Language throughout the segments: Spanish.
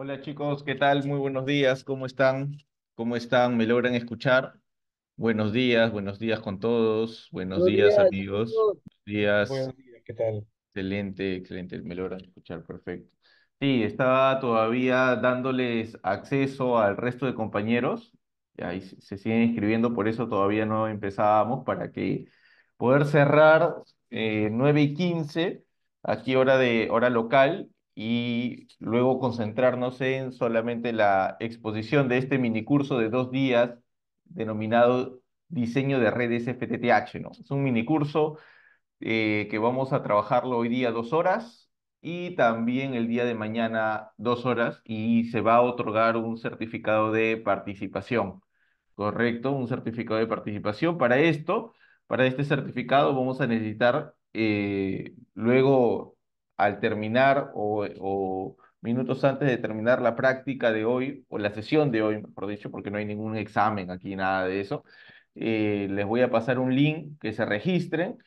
Hola chicos, ¿qué tal? Muy buenos días, ¿cómo están? ¿Cómo están? ¿Me logran escuchar? Buenos días, buenos días con todos, buenos, días, amigos, buenos días. ¿qué tal? Excelente, excelente, me logran escuchar, perfecto. Sí, estaba todavía dándoles acceso al resto de compañeros, ahí se siguen inscribiendo, por eso todavía no empezábamos, para que poder cerrar eh, 9 y 15, aquí hora, de, hora local, y luego concentrarnos en solamente la exposición de este mini curso de dos días denominado Diseño de Redes FTTH. ¿no? Es un minicurso curso eh, que vamos a trabajarlo hoy día dos horas y también el día de mañana dos horas y se va a otorgar un certificado de participación. Correcto, un certificado de participación. Para esto, para este certificado vamos a necesitar eh, luego al terminar o, minutos antes de terminar la práctica de hoy, o la sesión de hoy, mejor dicho, porque no hay ningún examen aquí, nada de eso, eh, les voy a pasar un link que se registren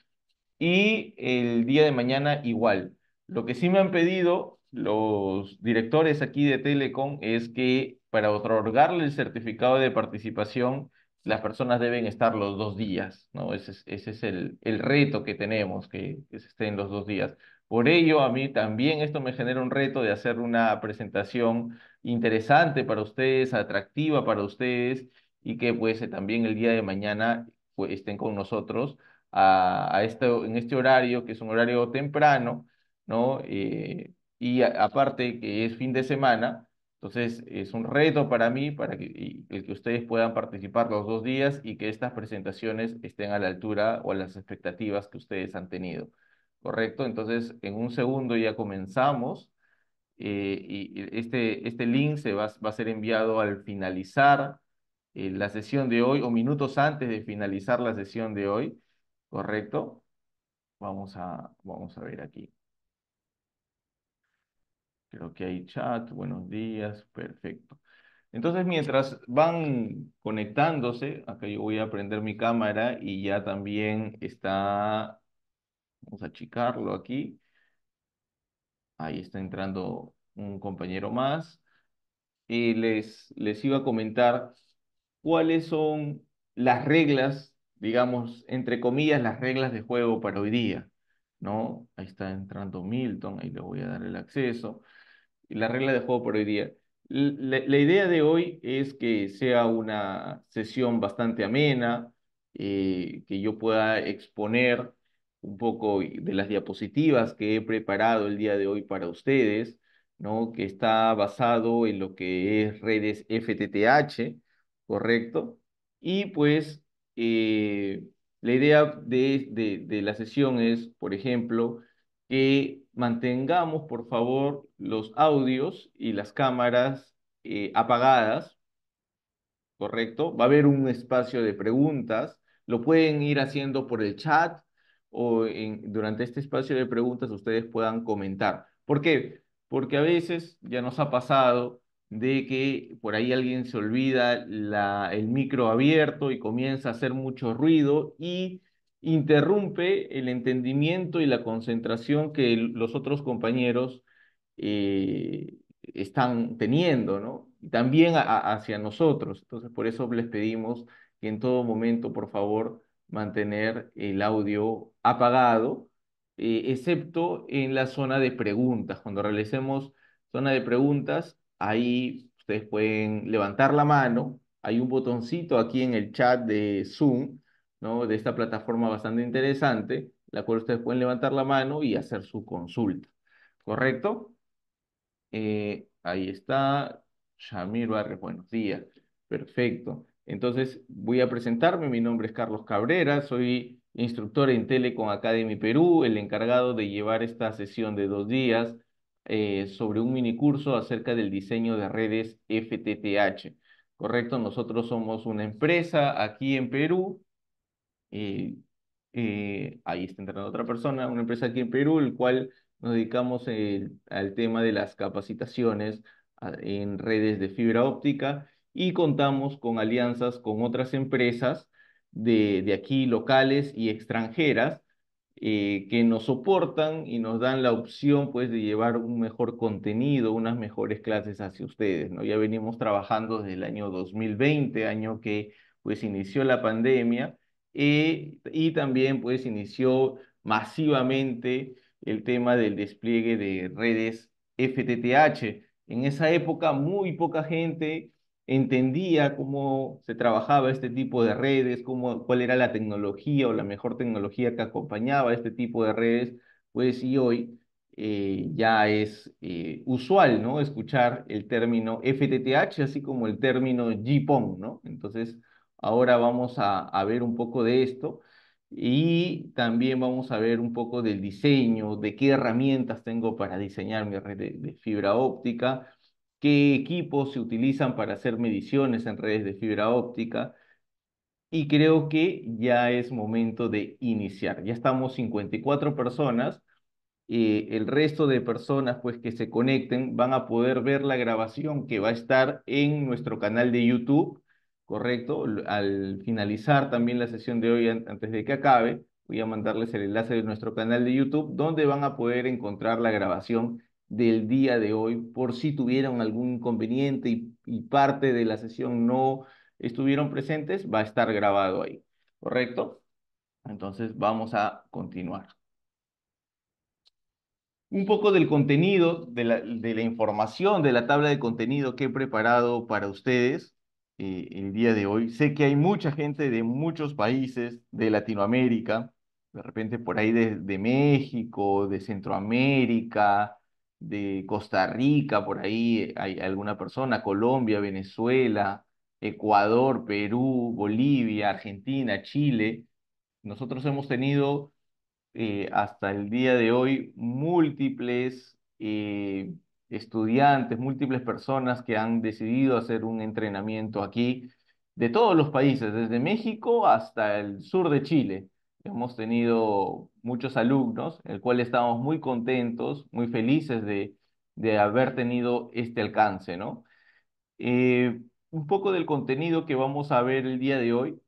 y el día de mañana igual. Lo que sí me han pedido los directores aquí de Telecom es que para otorgarle el certificado de participación, las personas deben estar los dos días, ¿no? Ese es, el, el reto que tenemos, que, que se estén los dos días. Por ello, a mí también esto me genera un reto de hacer una presentación interesante para ustedes, atractiva para ustedes y que pues eh, también el día de mañana pues, estén con nosotros a, a este, en este horario, que es un horario temprano, ¿no? Eh, y aparte que es fin de semana, entonces es un reto para mí, para que, que ustedes puedan participar los dos días y que estas presentaciones estén a la altura o a las expectativas que ustedes han tenido. ¿correcto? Entonces, en un segundo ya comenzamos eh, y este, este link se va, a ser enviado al finalizar eh, la sesión de hoy o minutos antes de finalizar la sesión de hoy, ¿correcto? Vamos a, vamos a ver aquí. Creo que hay chat, buenos días, perfecto. Entonces, mientras van conectándose, acá yo voy a prender mi cámara y ya también está Vamos a achicarlo aquí. Ahí está entrando un compañero más. Y les, les iba a comentar cuáles son las reglas, digamos, entre comillas, las reglas de juego para hoy día. ¿no? Ahí está entrando Milton, ahí le voy a dar el acceso. Y la regla de juego para hoy día. La, idea de hoy es que sea una sesión bastante amena, eh, que yo pueda exponer un poco de las diapositivas que he preparado el día de hoy para ustedes, ¿no? que está basado en lo que es redes FTTH, ¿correcto? Y pues eh, la idea de, la sesión es, por ejemplo, que mantengamos, por favor, los audios y las cámaras eh, apagadas, ¿correcto? Va a haber un espacio de preguntas, lo pueden ir haciendo por el chat, o en, durante este espacio de preguntas ustedes puedan comentar. ¿Por qué? Porque a veces ya nos ha pasado de que por ahí alguien se olvida el micro abierto y comienza a hacer mucho ruido y interrumpe el entendimiento y la concentración que los otros compañeros eh, están teniendo, ¿no? También hacia nosotros. Entonces, por eso les pedimos que en todo momento, por favor, mantener el audio apagado, eh, excepto en la zona de preguntas. Cuando realicemos zona de preguntas, ahí ustedes pueden levantar la mano. Hay un botoncito aquí en el chat de Zoom, ¿no? de esta plataforma bastante interesante, la cual ustedes pueden levantar la mano y hacer su consulta. ¿Correcto? Eh, ahí está. Shamir Barres, buenos días. Perfecto. Entonces, voy a presentarme. Mi nombre es Carlos Cabrera, soy instructor en Telecom Academy Perú, el encargado de llevar esta sesión de dos días eh, sobre un minicurso acerca del diseño de redes FTTH. Correcto, nosotros somos una empresa aquí en Perú. Eh, eh, ahí está entrando otra persona, una empresa aquí en Perú, el cual nos dedicamos al tema de las capacitaciones en redes de fibra óptica y contamos con alianzas con otras empresas de, de aquí locales y extranjeras eh, que nos soportan y nos dan la opción pues de llevar un mejor contenido, unas mejores clases hacia ustedes, ¿no? Ya venimos trabajando desde el año 2020, año que pues inició la pandemia eh, y también pues inició masivamente el tema del despliegue de redes FTTH. En esa época muy poca gente entendía cómo se trabajaba este tipo de redes, cómo, cuál era la tecnología o la mejor tecnología que acompañaba este tipo de redes, pues y hoy eh, ya es eh, usual, ¿no? Escuchar el término FTTH, así como el término GPON, ¿no? Entonces, ahora vamos a, ver un poco de esto. Y también vamos a ver un poco del diseño, de qué herramientas tengo para diseñar mi red de fibra óptica, qué equipos se utilizan para hacer mediciones en redes de fibra óptica. Y creo que ya es momento de iniciar. Ya estamos 54 personas. Eh, el resto de personas pues, que se conecten van a poder ver la grabación que va a estar en nuestro canal de YouTube, ¿correcto? Al finalizar también la sesión de hoy, antes de que acabe, voy a mandarles el enlace de nuestro canal de YouTube, donde van a poder encontrar la grabación del día de hoy, por si tuvieron algún inconveniente y, parte de la sesión no estuvieron presentes, va a estar grabado ahí, ¿correcto? Entonces vamos a continuar. Un poco del contenido, de la, información, de la tabla de contenido que he preparado para ustedes eh, el día de hoy. Sé que hay mucha gente de muchos países de Latinoamérica, de repente por ahí de, de México, de Centroamérica, de Costa Rica, por ahí hay alguna persona, Colombia, Venezuela, Ecuador, Perú, Bolivia, Argentina, Chile. Nosotros hemos tenido eh, hasta el día de hoy múltiples eh, estudiantes, múltiples personas que han decidido hacer un entrenamiento aquí de todos los países, desde México hasta el sur de Chile hemos tenido muchos alumnos, el cual estamos muy contentos, muy felices de, de haber tenido este alcance, ¿no? Eh, un poco del contenido que vamos a ver el día de hoy.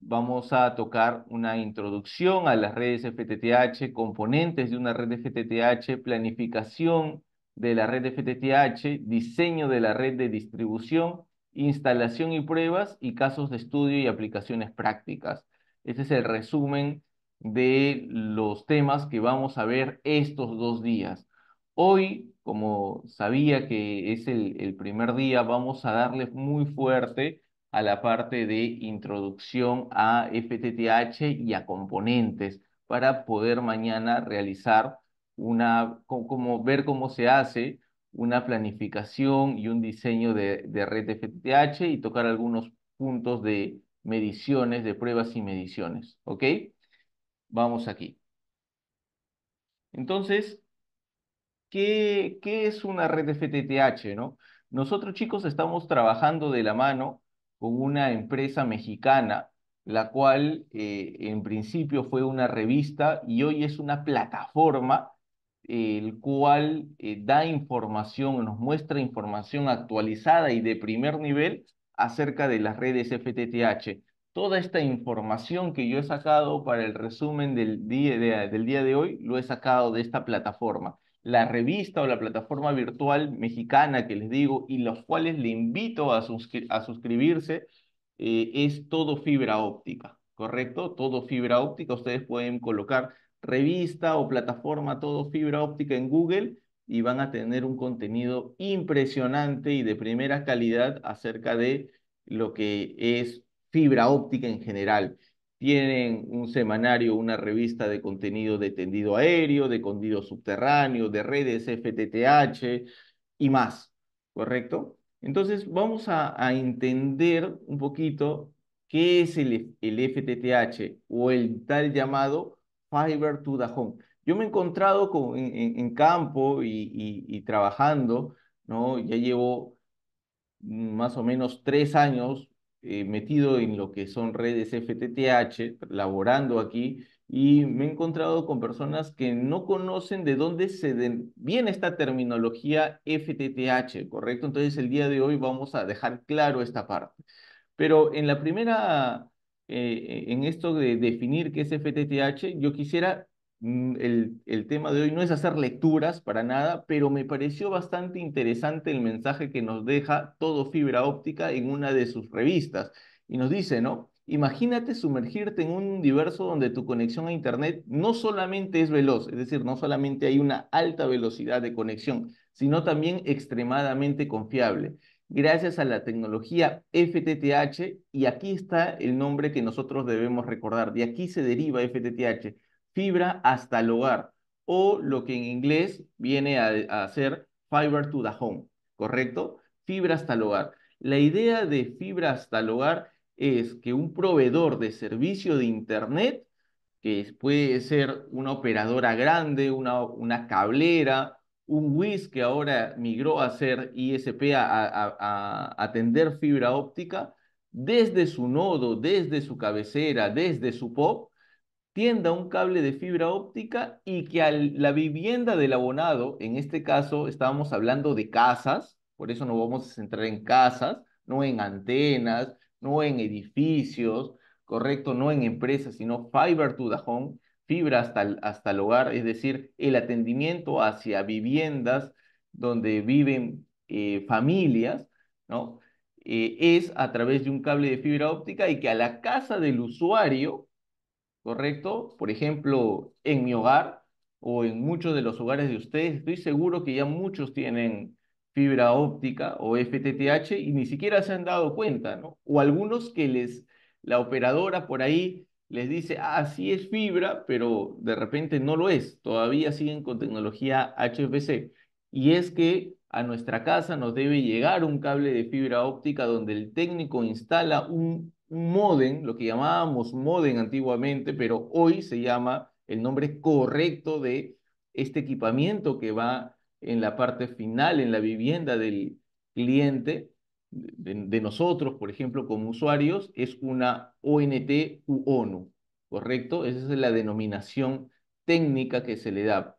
Vamos a tocar una introducción a las redes FTTH, componentes de una red FTTH, planificación de la red FTTH, diseño de la red de distribución, instalación y pruebas y casos de estudio y aplicaciones prácticas. Este es el resumen de los temas que vamos a ver estos dos días. Hoy, como sabía que es el, primer día, vamos a darle muy fuerte a la parte de introducción a FTTH y a componentes para poder mañana realizar una, como, ver cómo se hace una planificación y un diseño de, de red FTTH y tocar algunos puntos de mediciones, de pruebas y mediciones. ¿Ok? Vamos aquí. Entonces, ¿qué, qué es una red FTTH? ¿no? Nosotros, chicos, estamos trabajando de la mano con una empresa mexicana, la cual eh, en principio fue una revista y hoy es una plataforma el cual eh, da información, nos muestra información actualizada y de primer nivel acerca de las redes FTTH. Toda esta información que yo he sacado para el resumen del día de, del día de hoy lo he sacado de esta plataforma. La revista o la plataforma virtual mexicana que les digo y los cuales le invito a, suscribirse eh, es todo fibra óptica, ¿correcto? Todo fibra óptica. Ustedes pueden colocar revista o plataforma todo fibra óptica en Google y van a tener un contenido impresionante y de primera calidad acerca de lo que es fibra óptica en general. Tienen un semanario, una revista de contenido de tendido aéreo, de tendido subterráneo, de redes FTTH y más, ¿correcto? Entonces vamos a, entender un poquito qué es el, el FTTH o el tal llamado Fiber to the Home. Yo me he encontrado con, en, campo y, trabajando, ¿no? Ya llevo más o menos tres años eh, metido en lo que son redes FTTH, laborando aquí, y me he encontrado con personas que no conocen de dónde se viene esta terminología FTTH, ¿correcto? Entonces el día de hoy vamos a dejar claro esta parte. Pero en la primera, eh, en esto de definir qué es FTTH, yo quisiera Mm, el, tema de hoy no es hacer lecturas para nada, pero me pareció bastante interesante el mensaje que nos deja Todo Fibra Óptica en una de sus revistas. Y nos dice, ¿no? Imagínate sumergirte en un universo donde tu conexión a Internet no solamente es veloz, es decir, no solamente hay una alta velocidad de conexión, sino también extremadamente confiable. Gracias a la tecnología FTTH, y aquí está el nombre que nosotros debemos recordar, de aquí se deriva FTTH fibra hasta el hogar o lo que en inglés viene a, ser fiber to the home, ¿correcto? Fibra hasta el hogar. La idea de fibra hasta el hogar es que un proveedor de servicio de Internet, que puede ser una operadora grande, una, cablera, un WIS que ahora migró a ser ISP a atender fibra óptica, desde su nodo, desde su cabecera, desde su POP, tienda un cable de fibra óptica y que a la vivienda del abonado, en este caso estábamos hablando de casas, por eso no vamos a centrar en casas, no en antenas, no en edificios, correcto, no en empresas, sino fiber to the home, fibra hasta el, hasta el hogar, es decir, el atendimiento hacia viviendas donde viven eh, familias, ¿no? Eh, es a través de un cable de fibra óptica y que a la casa del usuario ¿correcto? Por ejemplo, en mi hogar o en muchos de los hogares de ustedes, estoy seguro que ya muchos tienen fibra óptica o FTTH y ni siquiera se han dado cuenta, ¿no? O algunos que les, la operadora por ahí les dice, ah, sí es fibra, pero de repente no lo es, todavía siguen con tecnología HFC. Y es que a nuestra casa nos debe llegar un cable de fibra óptica donde el técnico instala un un modem, lo que llamábamos modem antiguamente, pero hoy se llama el nombre correcto de este equipamiento que va en la parte final, en la vivienda del cliente, de, nosotros, por ejemplo, como usuarios, es una ONT u ONU, ¿correcto? Esa es la denominación técnica que se le da.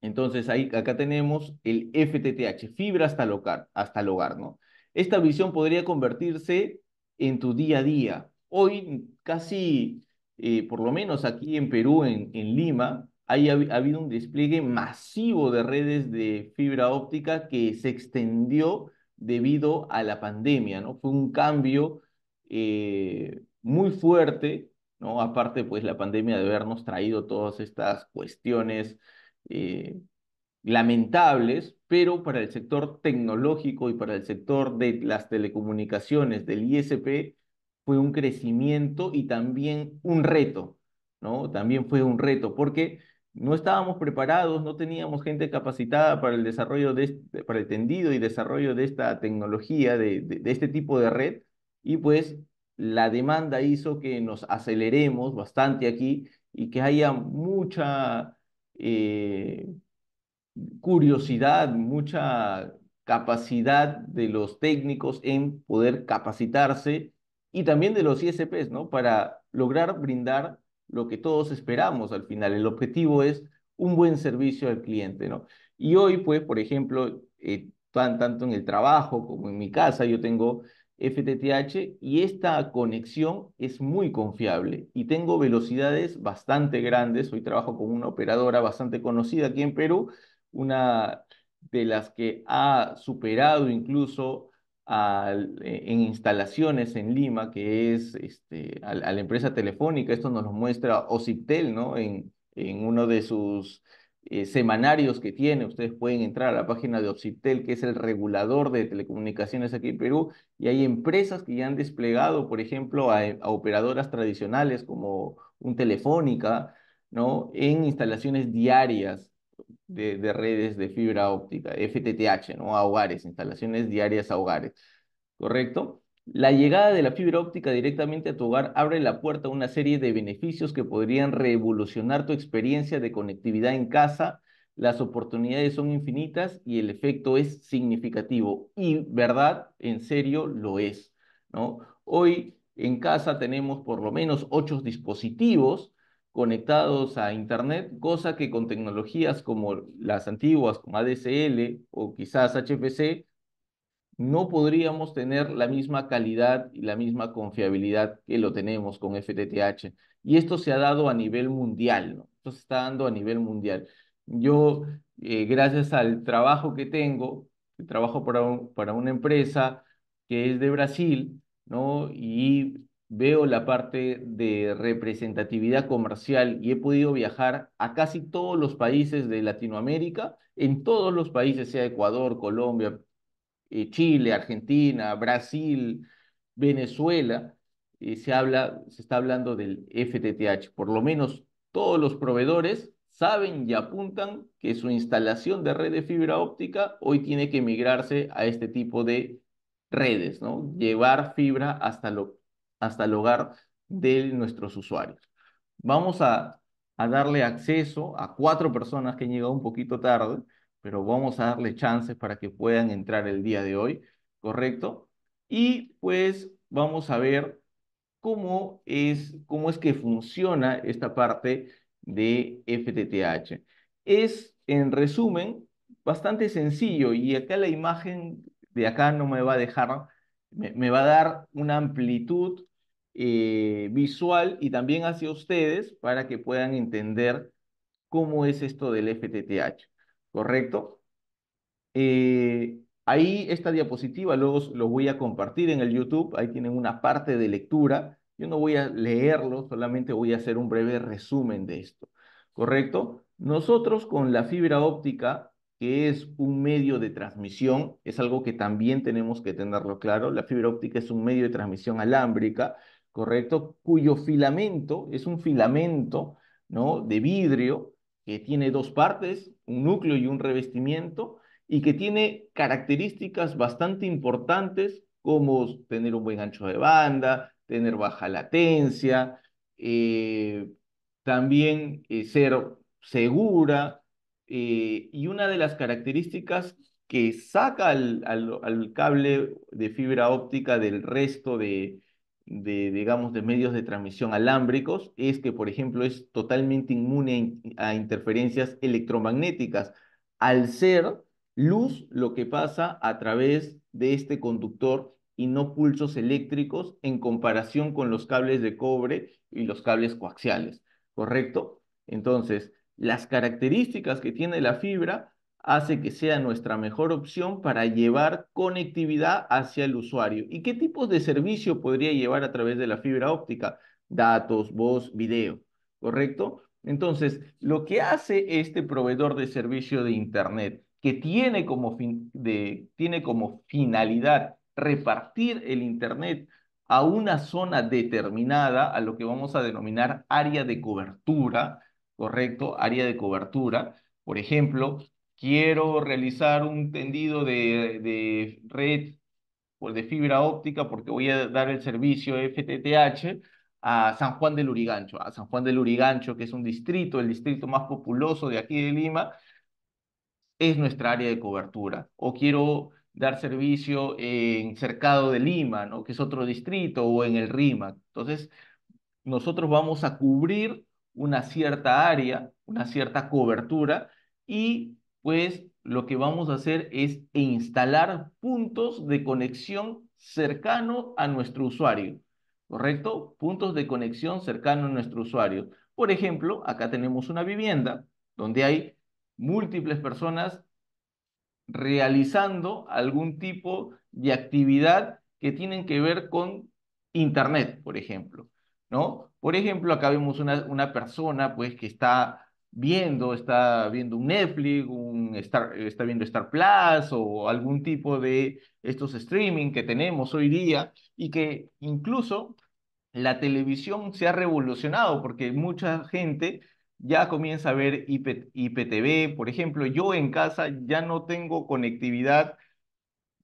Entonces, ahí, acá tenemos el FTTH, fibra hasta el hogar, hasta el hogar ¿no? Esta visión podría convertirse en tu día a día. Hoy casi, eh, por lo menos aquí en Perú, en, Lima, hay, ha habido un despliegue masivo de redes de fibra óptica que se extendió debido a la pandemia, ¿no? Fue un cambio eh, muy fuerte, ¿no? Aparte, pues, la pandemia de habernos traído todas estas cuestiones eh, lamentables, pero para el sector tecnológico y para el sector de las telecomunicaciones del ISP fue un crecimiento y también un reto, ¿no? También fue un reto porque no estábamos preparados, no teníamos gente capacitada para el desarrollo de este, para y desarrollo de esta tecnología, de, este tipo de red, y pues la demanda hizo que nos aceleremos bastante aquí y que haya mucha eh, curiosidad, mucha capacidad de los técnicos en poder capacitarse y también de los ISPs, ¿no? Para lograr brindar lo que todos esperamos al final. El objetivo es un buen servicio al cliente, ¿no? Y hoy, pues, por ejemplo, eh, tanto en el trabajo como en mi casa, yo tengo FTTH y esta conexión es muy confiable y tengo velocidades bastante grandes. Hoy trabajo con una operadora bastante conocida aquí en Perú una de las que ha superado incluso eh, en instalaciones en Lima, que es este, a, la empresa telefónica. Esto nos lo muestra OCIPTEL, ¿no? En, uno de sus eh, semanarios que tiene. Ustedes pueden entrar a la página de OCIPTEL, que es el regulador de telecomunicaciones aquí en Perú, y hay empresas que ya han desplegado, por ejemplo, a, a operadoras tradicionales como un Telefónica, ¿no? En instalaciones diarias de, redes de fibra óptica, FTTH, ¿no? A hogares, instalaciones diarias a hogares, ¿correcto? La llegada de la fibra óptica directamente a tu hogar abre la puerta a una serie de beneficios que podrían revolucionar tu experiencia de conectividad en casa. Las oportunidades son infinitas y el efecto es significativo. Y verdad, en serio, lo es. ¿no? Hoy en casa tenemos por lo menos ocho dispositivos conectados a Internet, cosa que con tecnologías como las antiguas, como ADSL o quizás HPC, no podríamos tener la misma calidad y la misma confiabilidad que lo tenemos con FTTH. Y esto se ha dado a nivel mundial, ¿no? Esto se está dando a nivel mundial. Yo, eh, gracias al trabajo que tengo, trabajo para, para una empresa que es de Brasil, ¿no? Y veo la parte de representatividad comercial y he podido viajar a casi todos los países de Latinoamérica, en todos los países, sea Ecuador, Colombia, eh, Chile, Argentina, Brasil, Venezuela, eh, se, habla, se está hablando del FTTH. Por lo menos todos los proveedores saben y apuntan que su instalación de red de fibra óptica hoy tiene que emigrarse a este tipo de redes, ¿no? Llevar fibra hasta lo hasta el hogar de nuestros usuarios. Vamos a, darle acceso a cuatro personas que han llegado un poquito tarde, pero vamos a darle chances para que puedan entrar el día de hoy, ¿correcto? Y pues vamos a ver cómo es, cómo es que funciona esta parte de FTTH. Es, en resumen, bastante sencillo y acá la imagen de acá no me va a dejar, me va a dar una amplitud eh, visual y también hacia ustedes para que puedan entender cómo es esto del FTTH, ¿correcto? Eh, ahí esta diapositiva luego los voy a compartir en el YouTube, ahí tienen una parte de lectura, yo no voy a leerlo, solamente voy a hacer un breve resumen de esto, ¿correcto? Nosotros con la fibra óptica que es un medio de transmisión, es algo que también tenemos que tenerlo claro, la fibra óptica es un medio de transmisión alámbrica, ¿correcto? Cuyo filamento es un filamento, ¿no? De vidrio que tiene dos partes, un núcleo y un revestimiento, y que tiene características bastante importantes como tener un buen ancho de banda, tener baja latencia, eh, también eh, ser segura, eh, y una de las características que saca al, cable de fibra óptica del resto de, de, digamos, de medios de transmisión alámbricos es que, por ejemplo, es totalmente inmune a interferencias electromagnéticas. Al ser luz lo que pasa a través de este conductor y no pulsos eléctricos en comparación con los cables de cobre y los cables coaxiales, ¿correcto? Entonces, las características que tiene la fibra hace que sea nuestra mejor opción para llevar conectividad hacia el usuario. ¿Y qué tipos de servicio podría llevar a través de la fibra óptica? Datos, voz, video, ¿correcto? Entonces, lo que hace este proveedor de servicio de Internet, que tiene como, de, tiene como finalidad repartir el Internet a una zona determinada, a lo que vamos a denominar área de cobertura, ¿correcto? Área de cobertura. Por ejemplo, quiero realizar un tendido de, de red o pues, de fibra óptica porque voy a dar el servicio FTTH a San Juan del Urigancho, a San Juan del Urigancho, que es un distrito, el distrito más populoso de aquí de Lima, es nuestra área de cobertura. O quiero dar servicio en Cercado de Lima, ¿no? que es otro distrito, o en el RIMA. Entonces, nosotros vamos a cubrir una cierta área, una cierta cobertura, y pues lo que vamos a hacer es instalar puntos de conexión cercano a nuestro usuario, ¿correcto? Puntos de conexión cercano a nuestro usuario. Por ejemplo, acá tenemos una vivienda donde hay múltiples personas realizando algún tipo de actividad que tienen que ver con Internet, por ejemplo, ¿no? Por ejemplo, acá vemos una, una persona pues que está viendo, está viendo un Netflix, un está viendo Star Plus o algún tipo de estos streaming que tenemos hoy día y que incluso la televisión se ha revolucionado porque mucha gente ya comienza a ver IPTV, por ejemplo, yo en casa ya no tengo conectividad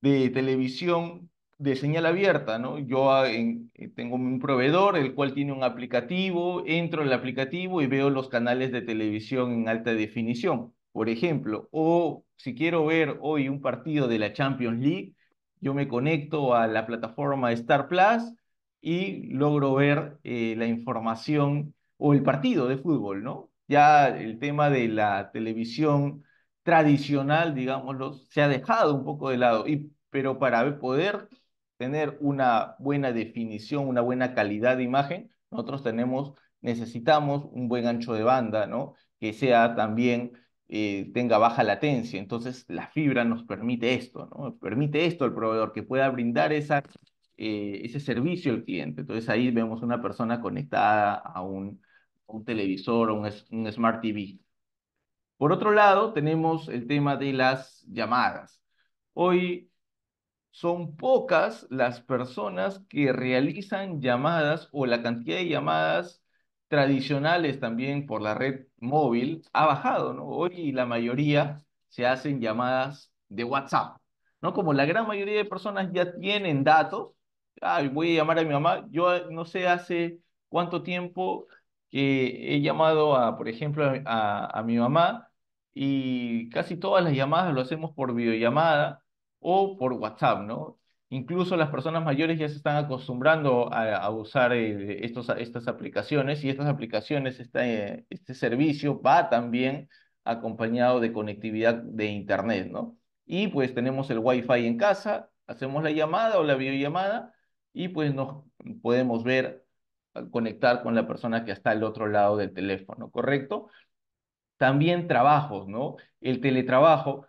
de televisión de señal abierta, ¿no? Yo ah, eh, tengo un proveedor, el cual tiene un aplicativo, entro en el aplicativo y veo los canales de televisión en alta definición, por ejemplo. O si quiero ver hoy un partido de la Champions League, yo me conecto a la plataforma Star Plus y logro ver eh, la información o el partido de fútbol, ¿no? Ya el tema de la televisión tradicional, digámoslo, se ha dejado un poco de lado. Y, pero para poder tener una buena definición, una buena calidad de imagen, nosotros tenemos, necesitamos un buen ancho de banda, ¿no? Que sea también, eh, tenga baja latencia. Entonces, la fibra nos permite esto, ¿no? Permite esto al proveedor, que pueda brindar esa, eh, ese servicio al cliente. Entonces, ahí vemos una persona conectada a un, televisor o un Smart TV. Por otro lado, tenemos el tema de las llamadas. Hoy son pocas las personas que realizan llamadas o la cantidad de llamadas tradicionales también por la red móvil ha bajado, ¿no? Hoy la mayoría se hacen llamadas de WhatsApp, ¿no? Como la gran mayoría de personas ya tienen datos, voy a llamar a mi mamá, yo ah, no sé hace cuánto tiempo que he llamado a, por ejemplo, a, a mi mamá y casi todas las llamadas lo hacemos por videollamada o por WhatsApp, ¿no? Incluso las personas mayores ya se están acostumbrando a, usar eh, estos, estas aplicaciones y estas aplicaciones, este, este servicio va también acompañado de conectividad de Internet, ¿no? Y pues tenemos el Wi-Fi en casa, hacemos la llamada o la videollamada y pues nos podemos ver, ah, conectar con la persona que está al otro lado del teléfono, ¿correcto? También trabajos, ¿no? El teletrabajo.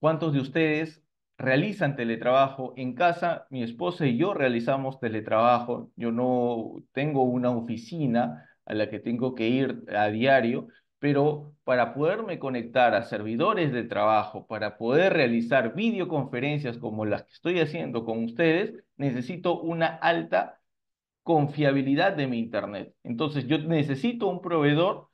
¿Cuántos de ustedes realizan teletrabajo en casa, mi esposa y yo realizamos teletrabajo, yo no tengo una oficina a la que tengo que ir a diario, pero para poderme conectar a servidores de trabajo, para poder realizar videoconferencias como las que estoy haciendo con ustedes, necesito una alta confiabilidad de mi Internet. Entonces yo necesito un proveedor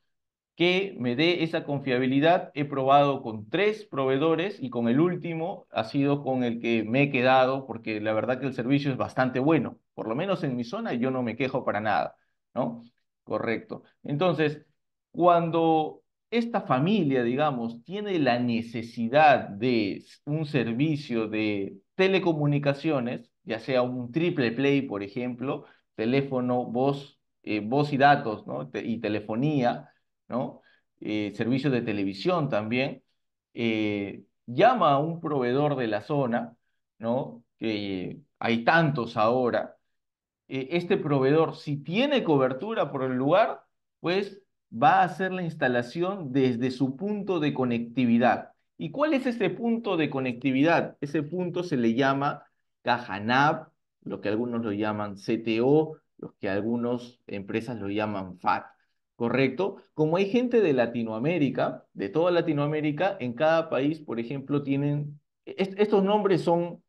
que me dé esa confiabilidad. He probado con tres proveedores y con el último ha sido con el que me he quedado porque la verdad que el servicio es bastante bueno. Por lo menos en mi zona yo no me quejo para nada, ¿no? Correcto. Entonces, cuando esta familia, digamos, tiene la necesidad de un servicio de telecomunicaciones, ya sea un triple play, por ejemplo, teléfono, voz, eh, voz y datos, ¿no? y telefonía, ¿no? Eh, servicios de televisión también, eh, llama a un proveedor de la zona, ¿no? que hay tantos ahora, eh, este proveedor, si tiene cobertura por el lugar, pues va a hacer la instalación desde su punto de conectividad. ¿Y cuál es ese punto de conectividad? Ese punto se le llama caja nap lo que algunos lo llaman CTO, los que algunas empresas lo llaman FAT. ¿correcto? Como hay gente de Latinoamérica, de toda Latinoamérica, en cada país, por ejemplo, tienen, e, estos nombres son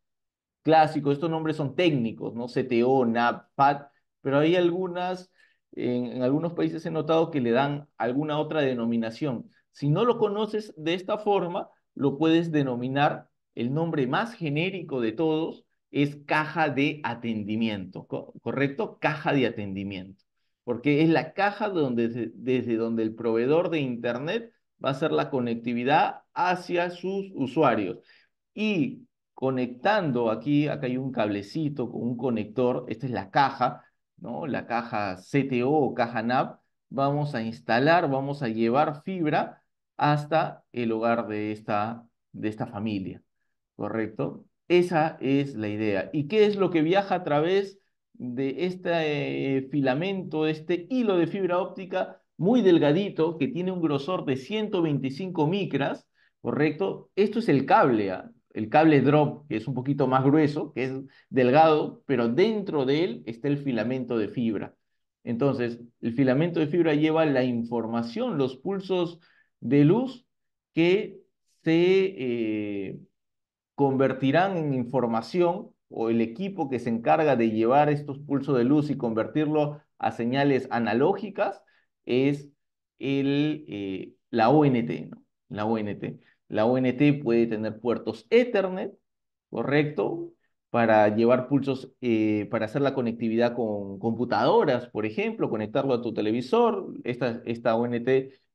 clásicos, estos nombres son técnicos, ¿no? CTO, NAP, PAT, pero hay algunas, en algunos países he notado que le dan alguna otra denominación. Si no lo conoces de esta forma, lo puedes denominar, el nombre más genérico de todos es caja de atendimiento, ¿correcto? Caja de atendimiento porque es la caja donde, desde donde el proveedor de Internet va a hacer la conectividad hacia sus usuarios. Y conectando aquí, acá hay un cablecito con un conector, esta es la caja, ¿no? la caja CTO o caja NAP, vamos a instalar, vamos a llevar fibra hasta el hogar de esta, de esta familia, ¿correcto? Esa es la idea. ¿Y qué es lo que viaja a través de este eh, filamento, este hilo de fibra óptica muy delgadito que tiene un grosor de 125 micras, ¿correcto? Esto es el cable, ¿ah? el cable drop, que es un poquito más grueso, que es delgado, pero dentro de él está el filamento de fibra. Entonces, el filamento de fibra lleva la información, los pulsos de luz que se eh, convertirán en información o el equipo que se encarga de llevar estos pulsos de luz y convertirlo a señales analógicas es el, eh, la ONT, ¿no? La ONT. La puede tener puertos Ethernet, correcto, para llevar pulsos, eh, para hacer la conectividad con computadoras, por ejemplo, conectarlo a tu televisor. Esta, esta ONT,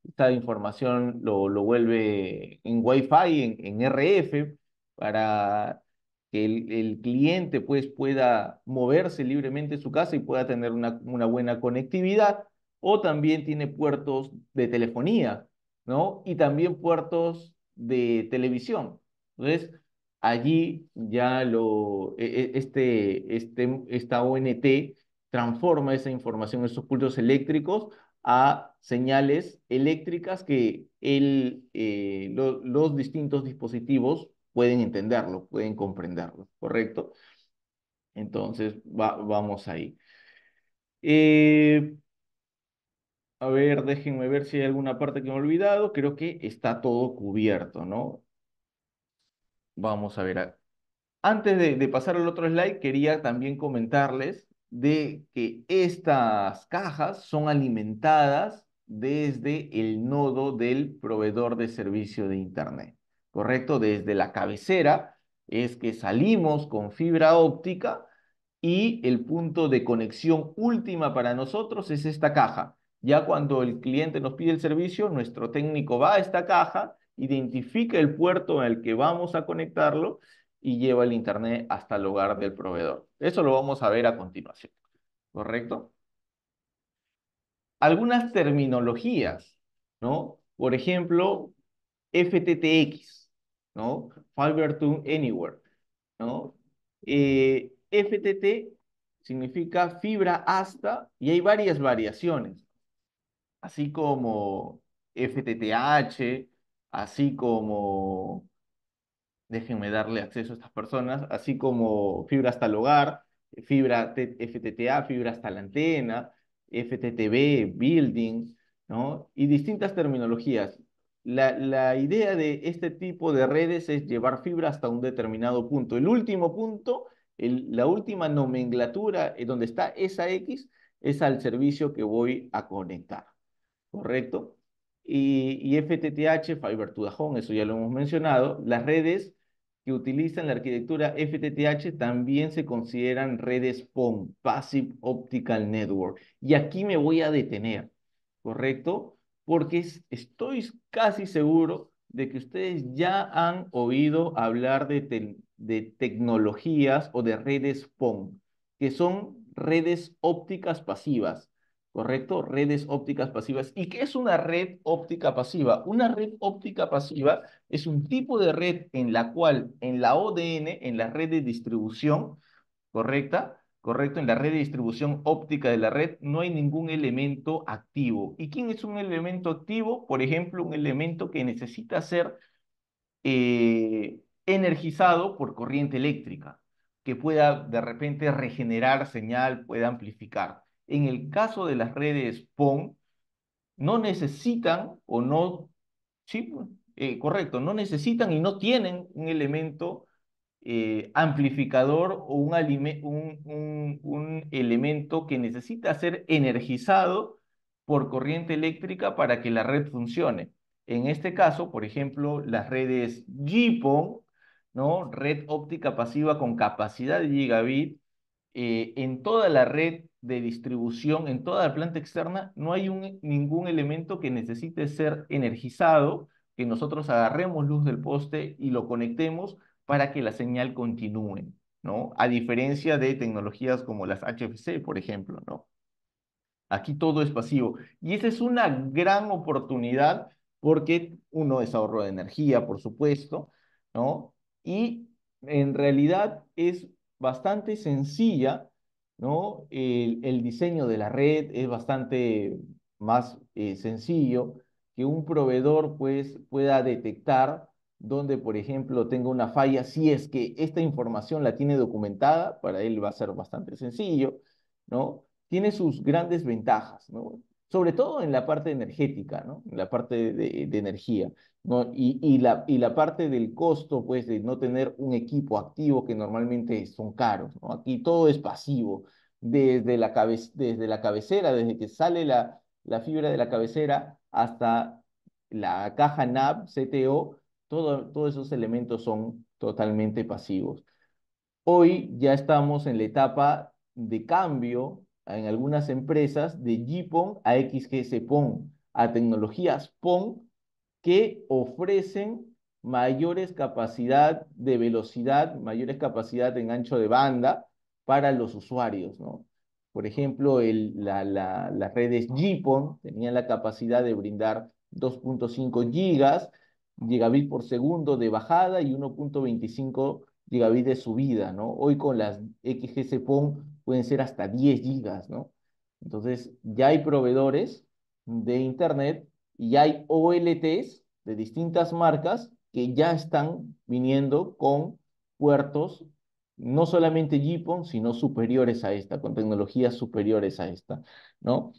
esta información lo, lo vuelve en Wi-Fi, en RF, para que el, cliente pues, pueda moverse libremente en su casa y pueda tener una, buena conectividad, o también tiene puertos de telefonía, ¿no? Y también puertos de televisión. Entonces, allí ya lo, e, e, este, este, esta ONT transforma esa información, esos pulsos eléctricos, a señales eléctricas que el, eh, los distintos dispositivos pueden entenderlo, pueden comprenderlo, ¿correcto? Entonces, vamos ahí. Eh, a ver, déjenme ver si hay alguna parte que me he olvidado. Creo que está todo cubierto, ¿no? Vamos a ver. Antes de, de pasar al otro slide, quería también comentarles de que estas cajas son alimentadas desde el nodo del proveedor de servicio de Internet. ¿correcto? Desde la cabecera es que salimos con fibra óptica y el punto de conexión última para nosotros es esta caja. Ya cuando el cliente nos pide el servicio, nuestro técnico va a esta caja, identifica el puerto en el que vamos a conectarlo y lleva el internet hasta el hogar del proveedor. Eso lo vamos a ver a continuación. ¿Correcto? Algunas terminologías, ¿no? Por ejemplo, FTTX. ¿no? Fiber to Anywhere, ¿no? Eh, FTT significa fibra hasta, y hay varias variaciones, así como FTTH, así como, déjenme darle acceso a estas personas, así como fibra hasta el hogar, fibra FTTA, fibra hasta la antena, FTTB, building, ¿no? Y distintas terminologías. La, idea de este tipo de redes es llevar fibra hasta un determinado punto. El último punto, la última nomenclatura eh, donde está esa X es al servicio que voy a conectar. ¿Correcto? Y, y FTTH, Fiber to the Home, eso ya lo hemos mencionado. Las redes que utilizan la arquitectura FTTH también se consideran redes POM, Passive Optical Network. Y aquí me voy a detener, ¿correcto? porque estoy casi seguro de que ustedes ya han oído hablar de, tecnologías o de redes PON, que son redes ópticas pasivas, ¿correcto? Redes ópticas pasivas. ¿Y qué es una red óptica pasiva? Una red óptica pasiva es un tipo de red en la cual en la ODN, en la red de distribución, ¿correcta? ¿correcto? En la red de distribución óptica de la red no hay ningún elemento activo. ¿Y quién es un elemento activo? Por ejemplo, un elemento que necesita ser eh, energizado por corriente eléctrica, que pueda de repente regenerar señal, pueda amplificar. En el caso de las redes PON, no necesitan o no, sí, eh, correcto, no necesitan y no tienen un elemento eh, amplificador o un, un, elemento que necesita ser energizado por corriente eléctrica para que la red funcione. En este caso, por ejemplo, las redes GPON, ¿no? red óptica pasiva con capacidad de gigabit, eh, en toda la red de distribución, en toda la planta externa, no hay un ningún elemento que necesite ser energizado, que nosotros agarremos luz del poste y lo conectemos para que la señal continúe, ¿no? A diferencia de tecnologías como las HFC, por ejemplo, ¿no? Aquí todo es pasivo. Y esa es una gran oportunidad porque uno es ahorro de energía, por supuesto, ¿no? Y en realidad es bastante sencilla, ¿no? El, diseño de la red es bastante más eh, sencillo que un proveedor pues, pueda detectar donde, por ejemplo, tengo una falla, si es que esta información la tiene documentada, para él va a ser bastante sencillo, ¿no? Tiene sus grandes ventajas, ¿no? Sobre todo en la parte energética, ¿no? En la parte de, energía, ¿no? Y, y, la, parte del costo, pues, de no tener un equipo activo que normalmente son caros, ¿no? Aquí todo es pasivo, desde la, desde la cabecera, desde que sale la, la fibra de la cabecera hasta la caja nap CTO, todos esos elementos son totalmente pasivos. Hoy ya estamos en la etapa de cambio en algunas empresas de GPON a XGS PON, a tecnologías PON que ofrecen mayores capacidad de velocidad, mayores capacidad en ancho de banda para los usuarios, Por ejemplo, las redes GPON tenían la capacidad de brindar 2.5 gigas gigabit por segundo de bajada y 1.25 gigabit de subida, ¿no? Hoy con las XGC pueden ser hasta 10 gigas, ¿no? Entonces, ya hay proveedores de Internet y hay OLTs de distintas marcas que ya están viniendo con puertos no solamente GPON, sino superiores a esta, con tecnologías superiores a esta, ¿no?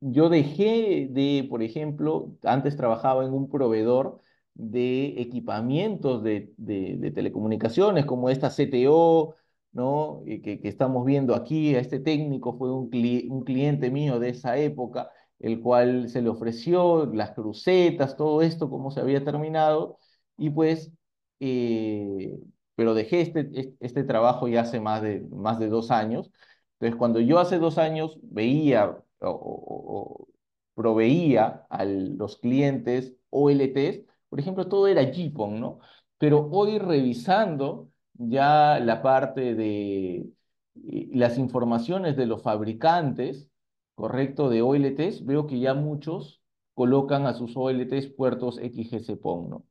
Yo dejé de, por ejemplo, antes trabajaba en un proveedor de equipamientos de, telecomunicaciones, como esta CTO, ¿no? Eh, que, estamos viendo aquí. A este técnico fue un, cliente mío de esa época, el cual se le ofreció las crucetas, todo esto, cómo se había terminado, y pues, eh, pero dejé este, este, este trabajo ya hace más de, más de dos años. Entonces, cuando yo hace dos años veía o, o proveía a los clientes OLTs, por ejemplo, todo era Jipon, ¿no? Pero hoy revisando ya la parte de eh, las informaciones de los fabricantes, correcto, de OLTs, veo que ya muchos colocan a sus OLTs puertos XGCPON, ¿no?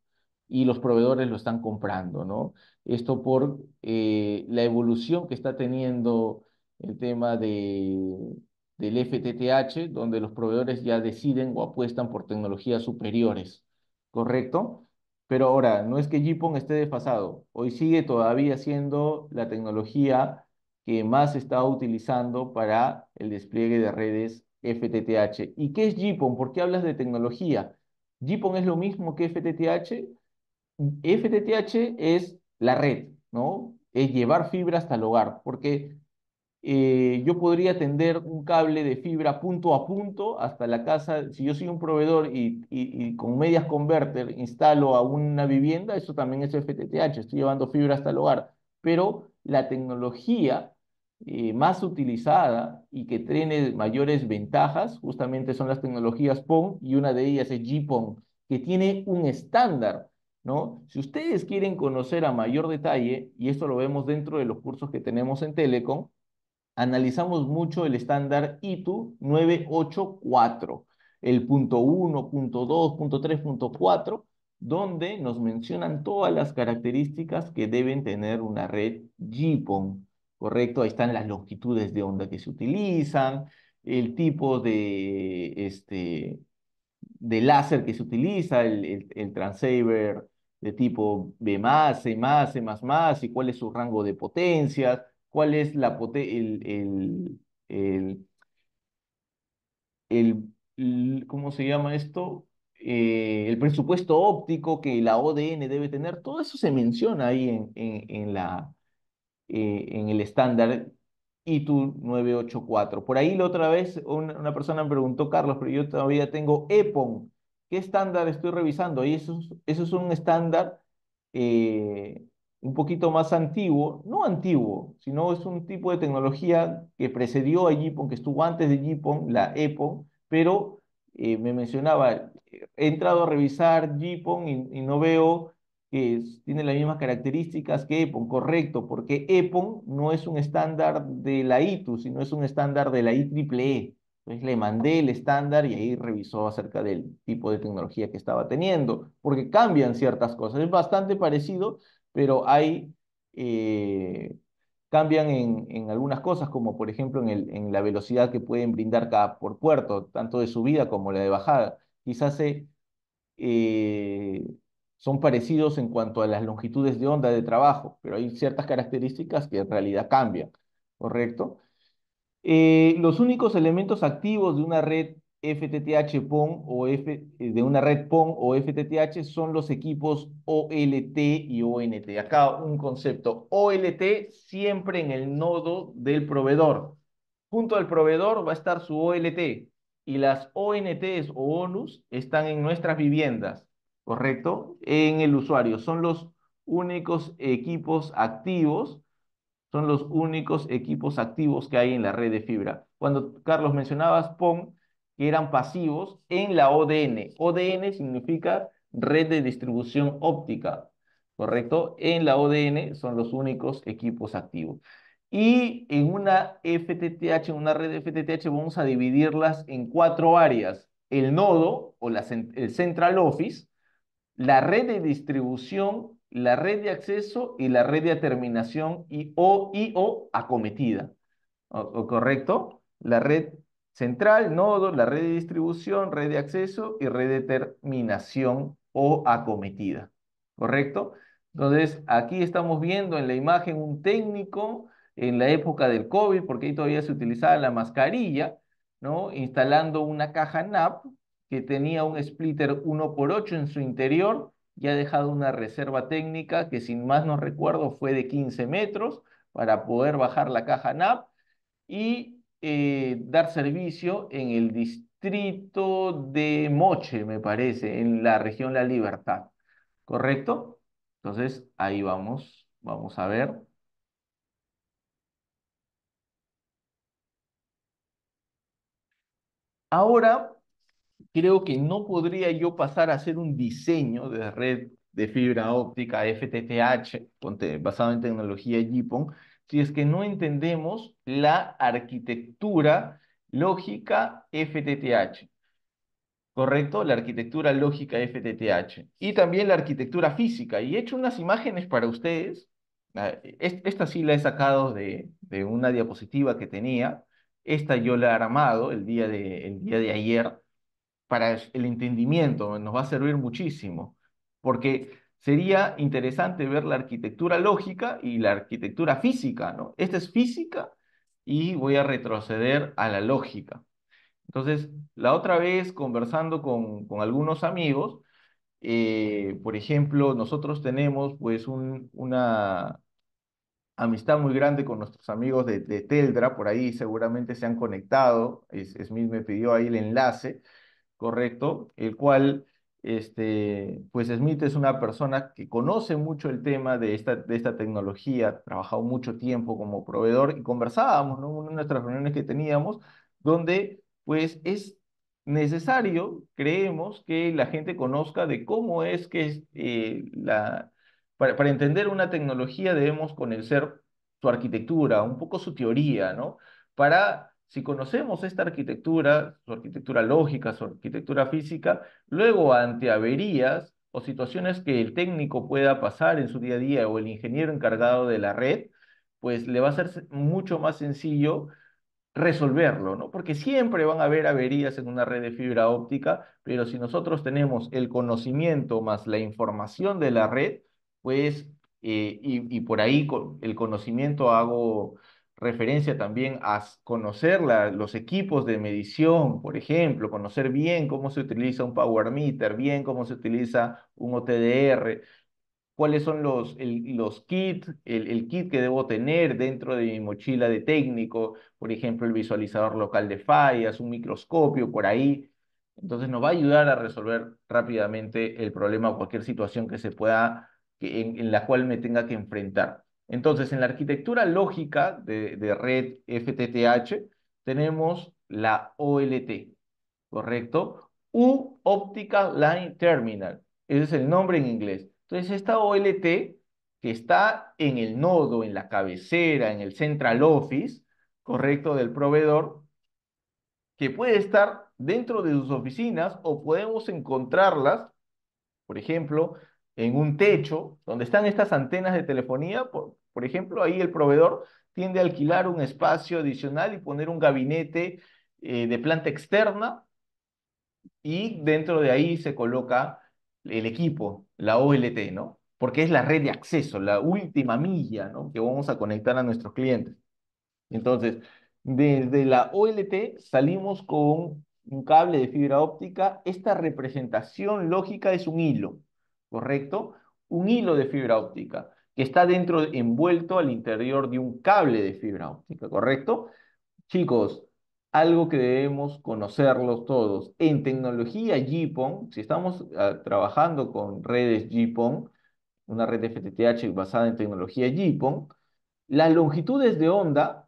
Y los proveedores lo están comprando, ¿no? Esto por eh, la evolución que está teniendo el tema de, del FTTH, donde los proveedores ya deciden o apuestan por tecnologías superiores ¿correcto? Pero ahora, no es que Jipon esté desfasado. Hoy sigue todavía siendo la tecnología que más se está utilizando para el despliegue de redes FTTH. ¿Y qué es Jipon? ¿Por qué hablas de tecnología? Jipon es lo mismo que FTTH. FTTH es la red, ¿no? Es llevar fibra hasta el hogar, porque eh, yo podría tender un cable de fibra punto a punto hasta la casa. Si yo soy un proveedor y, con medias converter instalo a una vivienda, eso también es FTTH, estoy llevando fibra hasta el hogar. Pero la tecnología eh, más utilizada y que tiene mayores ventajas justamente son las tecnologías PON y una de ellas es GPON, que tiene un estándar. ¿No? Si ustedes quieren conocer a mayor detalle, y esto lo vemos dentro de los cursos que tenemos en Telecom, analizamos mucho el estándar ITU 984, el punto 1, punto 2, punto 3, punto 4, donde nos mencionan todas las características que deben tener una red GPON, ¿correcto? Ahí están las longitudes de onda que se utilizan, el tipo de, este, de láser que se utiliza, el, el, transceiver de tipo B+, C+, C++, y cuál es su rango de potencias, cuál es la el, el, el, ¿cómo se llama esto? Eh, el presupuesto óptico que la ODN debe tener, todo eso se menciona ahí en, en, la, eh, en el estándar ITU 984. Por ahí la otra vez una, persona me preguntó, Carlos, pero yo todavía tengo EPON. ¿Qué estándar estoy revisando? Y eso, eso es un estándar eh, un poquito más antiguo, no antiguo, sino es un tipo de tecnología que precedió a JPON, que estuvo antes de JPON, la EPON, pero eh, me mencionaba, he entrado a revisar JPON y, y, no veo que tiene las mismas características que EPON, correcto, porque EPON no es un estándar de la ITU, sino es un estándar de la IEEE. E. Entonces le mandé el estándar y ahí revisó acerca del tipo de tecnología que estaba teniendo, porque cambian ciertas cosas. Es bastante parecido, pero hay, eh, cambian en, algunas cosas, como por ejemplo en, la velocidad que pueden brindar cada por puerto, tanto de subida como la de bajada. Quizás eh, son parecidos en cuanto a las longitudes de onda de trabajo, pero hay ciertas características que en realidad cambian, ¿correcto? Eh, los únicos elementos activos de una red FTTH PON o F, eh, de una red PON o FTTH son los equipos OLT y ONT. Acá un concepto. OLT siempre en el nodo del proveedor. Junto al proveedor va a estar su OLT y las ONTs o ONUs están en nuestras viviendas, ¿correcto? En el usuario. Son los únicos equipos activos son los únicos equipos activos que hay en la red de fibra. Cuando Carlos mencionabas PON, que eran pasivos en la ODN. ODN significa red de distribución óptica, ¿correcto? En la ODN son los únicos equipos activos. Y en una FTTH, en una red de FTTH, vamos a dividirlas en cuatro áreas. El nodo o el central office, la red de distribución, la red de acceso y la red de terminación y o, o acometida. ¿Correcto? La red Central, nodo, la red de distribución, red de acceso y red de terminación o acometida. ¿Correcto? Entonces, aquí estamos viendo en la imagen un técnico en la época del COVID, porque ahí todavía se utilizaba la mascarilla, ¿no? Instalando una caja NAP que tenía un splitter 1x8 en su interior y ha dejado una reserva técnica que, sin más no recuerdo, fue de 15 metros para poder bajar la caja NAP y eh, dar servicio en el distrito de Moche, me parece, en la región La Libertad. ¿Correcto? Entonces, ahí vamos. Vamos a ver. Ahora, creo que no podría yo pasar a hacer un diseño de red de fibra óptica FTTH basado en tecnología GPON si es que no entendemos la arquitectura lógica FTTH. ¿Correcto? La arquitectura lógica FTTH. Y también la arquitectura física. Y he hecho unas imágenes para ustedes. Ah, esta sí la he sacado de, una diapositiva que tenía. Esta yo la he armado el día de, el día de ayer para el entendimiento. Nos va a servir muchísimo. Porque sería interesante ver la arquitectura lógica y la arquitectura física, ¿no? Esta es física y voy a retroceder a la lógica. Entonces, la otra vez conversando con, algunos amigos, eh, por ejemplo, nosotros tenemos pues una amistad muy grande con nuestros amigos de, de Teldra, por ahí seguramente se han conectado, Smith me pidió ahí el enlace, correcto, el cual este, pues Smith es una persona que conoce mucho el tema de esta, de esta tecnología, ha trabajado mucho tiempo como proveedor y conversábamos, en Una de nuestras reuniones que teníamos, donde pues es necesario, creemos, que la gente conozca de cómo es que eh, la... Para, para entender una tecnología debemos conocer su arquitectura, un poco su teoría, ¿no? Para si conocemos esta arquitectura, su arquitectura lógica, su arquitectura física, luego ante averías o situaciones que el técnico pueda pasar en su día a día o el ingeniero encargado de la red, pues le va a ser mucho más sencillo resolverlo, ¿no? Porque siempre van a haber averías en una red de fibra óptica, pero si nosotros tenemos el conocimiento más la información de la red, pues, eh, y, y, por ahí con el conocimiento hago referencia también a conocer los equipos de medición, por ejemplo, conocer bien cómo se utiliza un power meter, bien cómo se utiliza un OTDR, cuáles son los, los kits, el, el, kit que debo tener dentro de mi mochila de técnico, por ejemplo, el visualizador local de fallas, un microscopio por ahí. Entonces nos va a ayudar a resolver rápidamente el problema o cualquier situación que se pueda, en la cual me tenga que enfrentar. Entonces, en la arquitectura lógica de, red FTTH tenemos la OLT, ¿correcto? U Optical Line Terminal. Ese es el nombre en inglés. Entonces, esta OLT que está en el nodo, en la cabecera, en el central office, correcto, del proveedor, que puede estar dentro de sus oficinas o podemos encontrarlas, por ejemplo, en un techo, donde están estas antenas de telefonía, por, por ejemplo, ahí el proveedor tiende a alquilar un espacio adicional y poner un gabinete eh, de planta externa y dentro de ahí se coloca el equipo, la OLT, ¿no? Porque es la red de acceso, la última milla, ¿no? Que vamos a conectar a nuestros clientes. Entonces, desde la OLT salimos con un cable de fibra óptica. Esta representación lógica es un hilo, ¿correcto? Un hilo de fibra óptica está dentro, envuelto al interior de un cable de fibra óptica, ¿correcto? Chicos, algo que debemos conocerlos todos. En tecnología GPON, si estamos ah, trabajando con redes GPON, una red FTTH basada en tecnología GPON, las longitudes de onda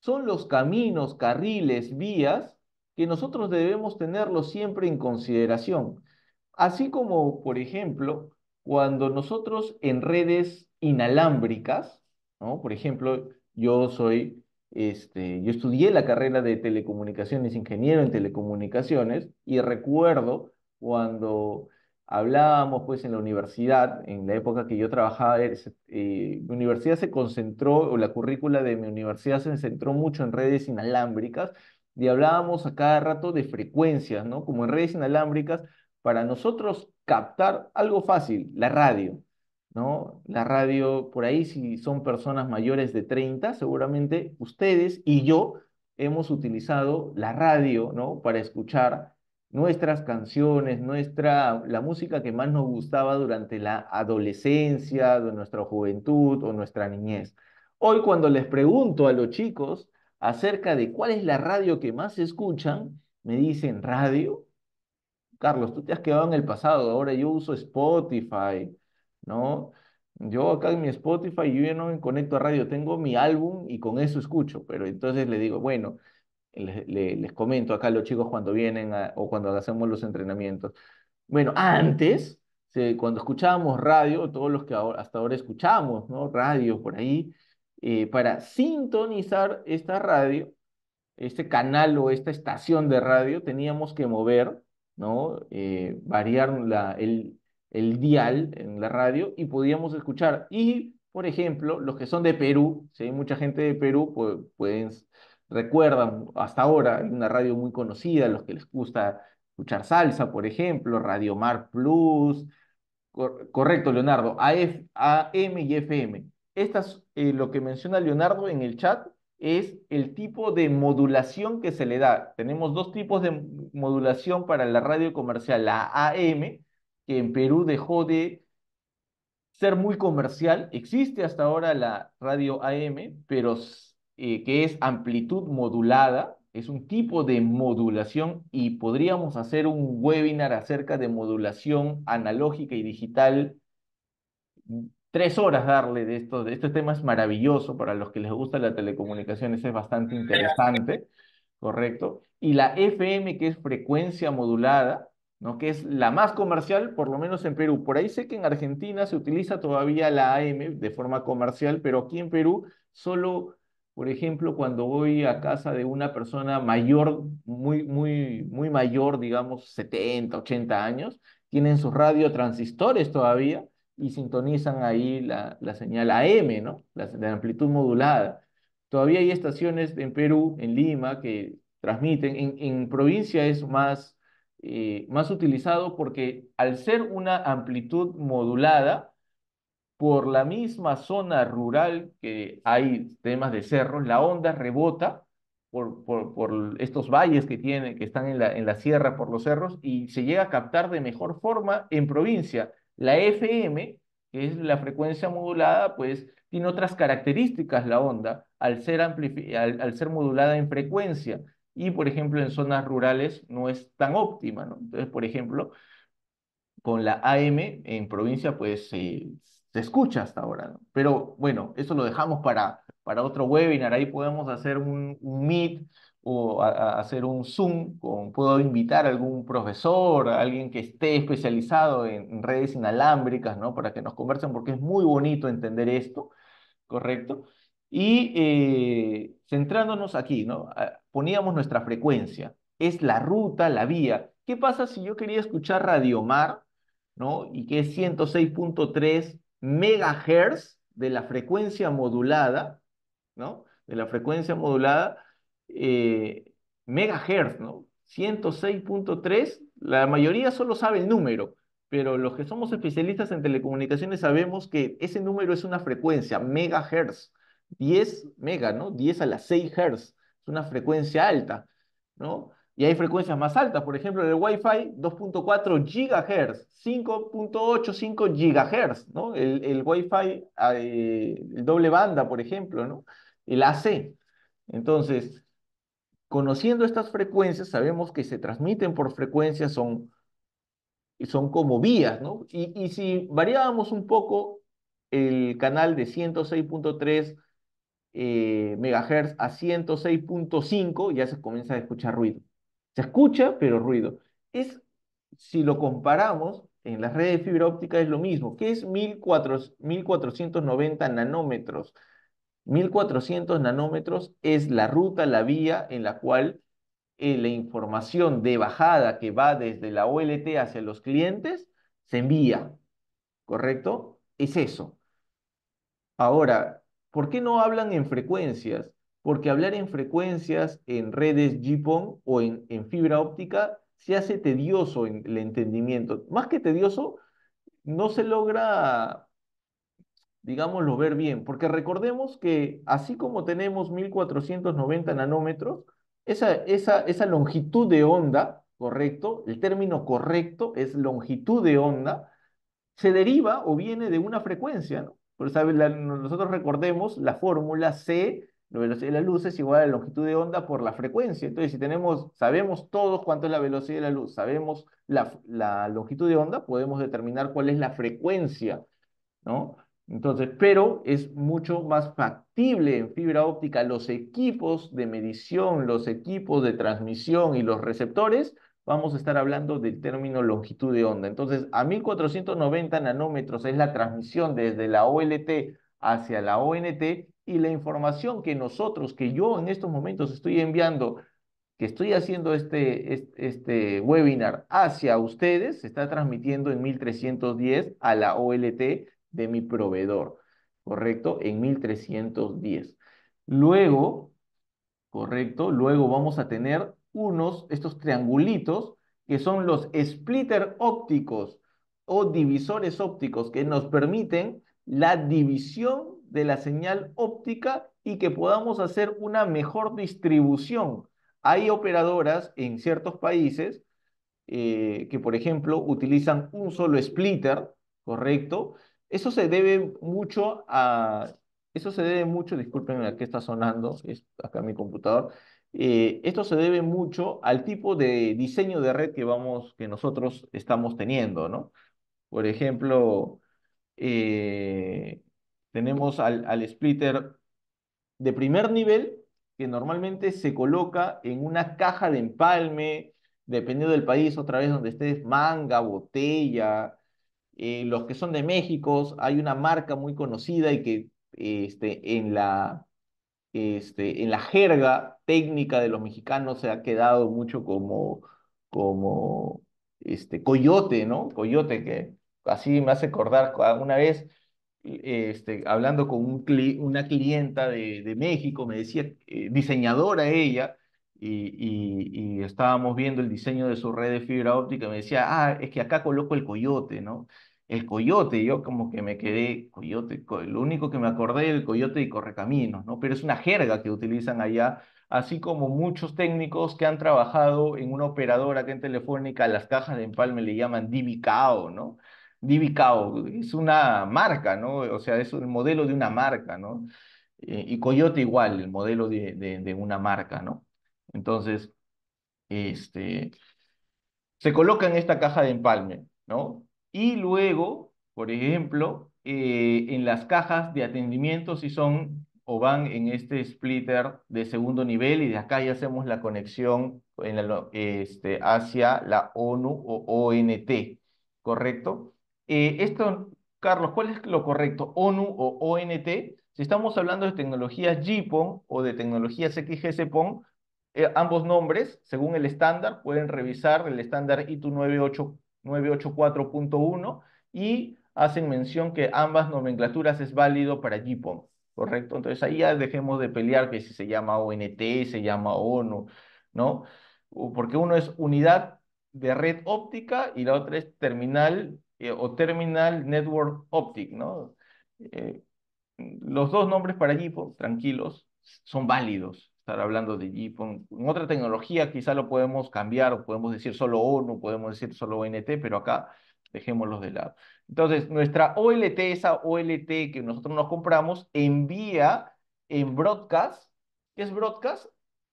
son los caminos, carriles, vías que nosotros debemos tenerlos siempre en consideración. Así como, por ejemplo, cuando nosotros en redes inalámbricas, ¿no? Por ejemplo, yo soy, este, yo estudié la carrera de telecomunicaciones, ingeniero en telecomunicaciones, y recuerdo cuando hablábamos pues en la universidad, en la época que yo trabajaba, la eh, eh, universidad se concentró, o la currícula de mi universidad se centró mucho en redes inalámbricas, y hablábamos a cada rato de frecuencias, ¿no? Como en redes inalámbricas, para nosotros captar algo fácil, la radio. La radio, por ahí, si son personas mayores de 30, seguramente ustedes y yo hemos utilizado la radio, Para escuchar nuestras canciones, nuestra, la música que más nos gustaba durante la adolescencia, de nuestra juventud o nuestra niñez. Hoy cuando les pregunto a los chicos acerca de cuál es la radio que más escuchan, me dicen radio. Carlos, tú te has quedado en el pasado, ahora yo uso Spotify, ¿no? Yo acá en mi Spotify, yo ya no me conecto a radio, tengo mi álbum y con eso escucho, pero entonces le digo, bueno, les, comento acá a los chicos cuando vienen o cuando hacemos los entrenamientos. Bueno, antes, cuando escuchábamos radio, todos los que hasta ahora escuchamos, ¿no? Radio por ahí, eh, para sintonizar esta radio, este canal o esta estación de radio, teníamos que mover, ¿no? Eh, variar la, el, el dial en la radio y podíamos escuchar. Y, por ejemplo, los que son de Perú, si hay mucha gente de Perú, pues, recuerdan, hasta ahora hay una radio muy conocida, los que les gusta escuchar salsa, por ejemplo, Radio Mar Plus. correcto, Leonardo, AM y FM. Estas, eh, lo que menciona Leonardo en el chat es el tipo de modulación que se le da. Tenemos dos tipos de modulación para la radio comercial, la AM, que en Perú dejó de ser muy comercial. Existe hasta ahora la radio AM, pero eh, que es amplitud modulada, es un tipo de modulación y podríamos hacer un webinar acerca de modulación analógica y digital. Tres horas darle de esto, de este tema es maravilloso para los que les gusta la telecomunicación, es bastante interesante, correcto. Y la FM, que es frecuencia modulada, ¿no? que es la más comercial, por lo menos en Perú. Por ahí sé que en Argentina se utiliza todavía la AM de forma comercial, pero aquí en Perú solo, por ejemplo, cuando voy a casa de una persona mayor, muy, muy, muy mayor, digamos 70, 80 años, tienen sus radiotransistores todavía y sintonizan ahí la, señal AM, ¿no? La, de amplitud modulada. Todavía hay estaciones en Perú, en Lima, que transmiten. En, en provincia es más eh, más utilizado porque al ser una amplitud modulada, por la misma zona rural que hay temas de cerros, la onda rebota por, estos valles que, tienen, que están en la, sierra, por los cerros, y se llega a captar de mejor forma en provincia. La FM, que es la frecuencia modulada, pues tiene otras características la onda al ser, al, al ser modulada en frecuencia y, por ejemplo, en zonas rurales no es tan óptima, ¿no? Entonces, por ejemplo, con la AM en provincia, pues se escucha hasta ahora, ¿no? Pero bueno, eso lo dejamos para, para otro webinar, ahí podemos hacer un, meet o hacer un Zoom, puedo invitar a algún profesor, a alguien que esté especializado en redes inalámbricas, ¿no? Para que nos conversen, porque es muy bonito entender esto, ¿correcto? Y eh, centrándonos aquí, ¿no? poníamos nuestra frecuencia, es la ruta, la vía. ¿Qué pasa si yo quería escuchar Mar ¿no? Y que es 106.3 megahertz de la frecuencia modulada, ¿no? De la frecuencia modulada, eh, megahertz, ¿no? 106.3, la mayoría solo sabe el número, pero los que somos especialistas en telecomunicaciones sabemos que ese número es una frecuencia, megahertz, 10 mega, ¿no? 10 a las 6 hertz es una frecuencia alta, ¿no? Y hay frecuencias más altas, por ejemplo, el Wi-Fi 2.4 GHz, 5.85 GHz, ¿no? El, el Wi-Fi, eh, el doble banda, por ejemplo, ¿no? El AC. Entonces, conociendo estas frecuencias, sabemos que se transmiten por frecuencias, son, son como vías, ¿no? Y, y si variábamos un poco el canal de 106.3 eh, megahertz a 106.5, ya se comienza a escuchar ruido. Se escucha, pero ruido. Es, si lo comparamos, en las redes de fibra óptica es lo mismo, que es 1490 nanómetros. 1400 nanómetros es la ruta, la vía en la cual eh, la información de bajada que va desde la OLT hacia los clientes se envía. ¿Correcto? Es eso. Ahora, ¿Por qué no hablan en frecuencias? Porque hablar en frecuencias en redes GPON o en, fibra óptica se hace tedioso en el entendimiento. Más que tedioso, no se logra, digámoslo, ver bien. Porque recordemos que así como tenemos 1490 nanómetros, esa, esa longitud de onda, correcto, el término correcto es longitud de onda, se deriva o viene de una frecuencia, ¿no? Pero nosotros recordemos la fórmula C, la velocidad de la luz es igual a la longitud de onda por la frecuencia. Entonces, si tenemos, sabemos todos cuánto es la velocidad de la luz, sabemos la, la longitud de onda, podemos determinar cuál es la frecuencia, ¿no? Entonces, pero es mucho más factible en fibra óptica los equipos de medición, los equipos de transmisión y los receptores vamos a estar hablando del término longitud de onda. Entonces, a 1490 nanómetros es la transmisión desde la OLT hacia la ONT y la información que nosotros, que yo en estos momentos estoy enviando, que estoy haciendo este, este, webinar hacia ustedes, se está transmitiendo en 1310 a la OLT de mi proveedor, ¿correcto? En 1310. Luego, ¿correcto? Luego vamos a tener unos, estos triangulitos, que son los splitter ópticos o divisores ópticos que nos permiten la división de la señal óptica y que podamos hacer una mejor distribución. Hay operadoras en ciertos países eh, que, por ejemplo, utilizan un solo splitter, ¿correcto? Eso se debe mucho a... Eso se debe mucho, disculpen, que está sonando, es acá mi computador. Eh, esto se debe mucho al tipo de diseño de red que, vamos, que nosotros estamos teniendo, ¿no? Por ejemplo, eh, tenemos al, splitter de primer nivel, que normalmente se coloca en una caja de empalme, dependiendo del país, otra vez donde estés, manga, botella. Eh, los que son de México, hay una marca muy conocida y que este, en, la, este, en la jerga técnica de los mexicanos se ha quedado mucho como, como este, coyote, ¿no? Coyote, que así me hace acordar una vez. Este, hablando con un una clienta de, de, México, me decía, eh, diseñadora ella, y, y, y, estábamos viendo el diseño de su red de fibra óptica, me decía, ah, es que acá coloco el coyote, ¿no? el coyote. Yo como que me quedé, coyote, lo único que me acordé el coyote y correcaminos, ¿no? Pero es una jerga que utilizan allá, así como muchos técnicos que han trabajado en una operadora que en Telefónica, las cajas de empalme le llaman Divicao, ¿no? Divicao, es una marca, ¿no? O sea, es el modelo de una marca, ¿no? Eh, y Coyote igual, el modelo de, de una marca, ¿no? Entonces, este, se coloca en esta caja de empalme, ¿no? Y luego, por ejemplo, eh, en las cajas de atendimiento, si son o van en este splitter de segundo nivel y de acá ya hacemos la conexión en este, hacia la ONU o ONT, ¿correcto? Eh, esto, Carlos, ¿cuál es lo correcto? ONU o ONT. Si estamos hablando de tecnologías GPON o de tecnologías XGS-PON, eh, ambos nombres, según el estándar, pueden revisar el estándar ITU 98 984.1 y hacen mención que ambas nomenclaturas es válido para GPOM, ¿correcto? Entonces ahí ya dejemos de pelear que si se llama ONT, se llama ONU, ¿no? Porque uno es unidad de red óptica y la otra es terminal eh, o terminal network optic, ¿no? Eh, los dos nombres para GPOM, tranquilos, son válidos, estar hablando de JSON. En otra tecnología quizá lo podemos cambiar, podemos decir solo ONU, podemos decir solo ONT, pero acá dejémoslos de lado. Entonces, nuestra OLT, esa OLT que nosotros nos compramos, envía en broadcast, ¿qué es broadcast?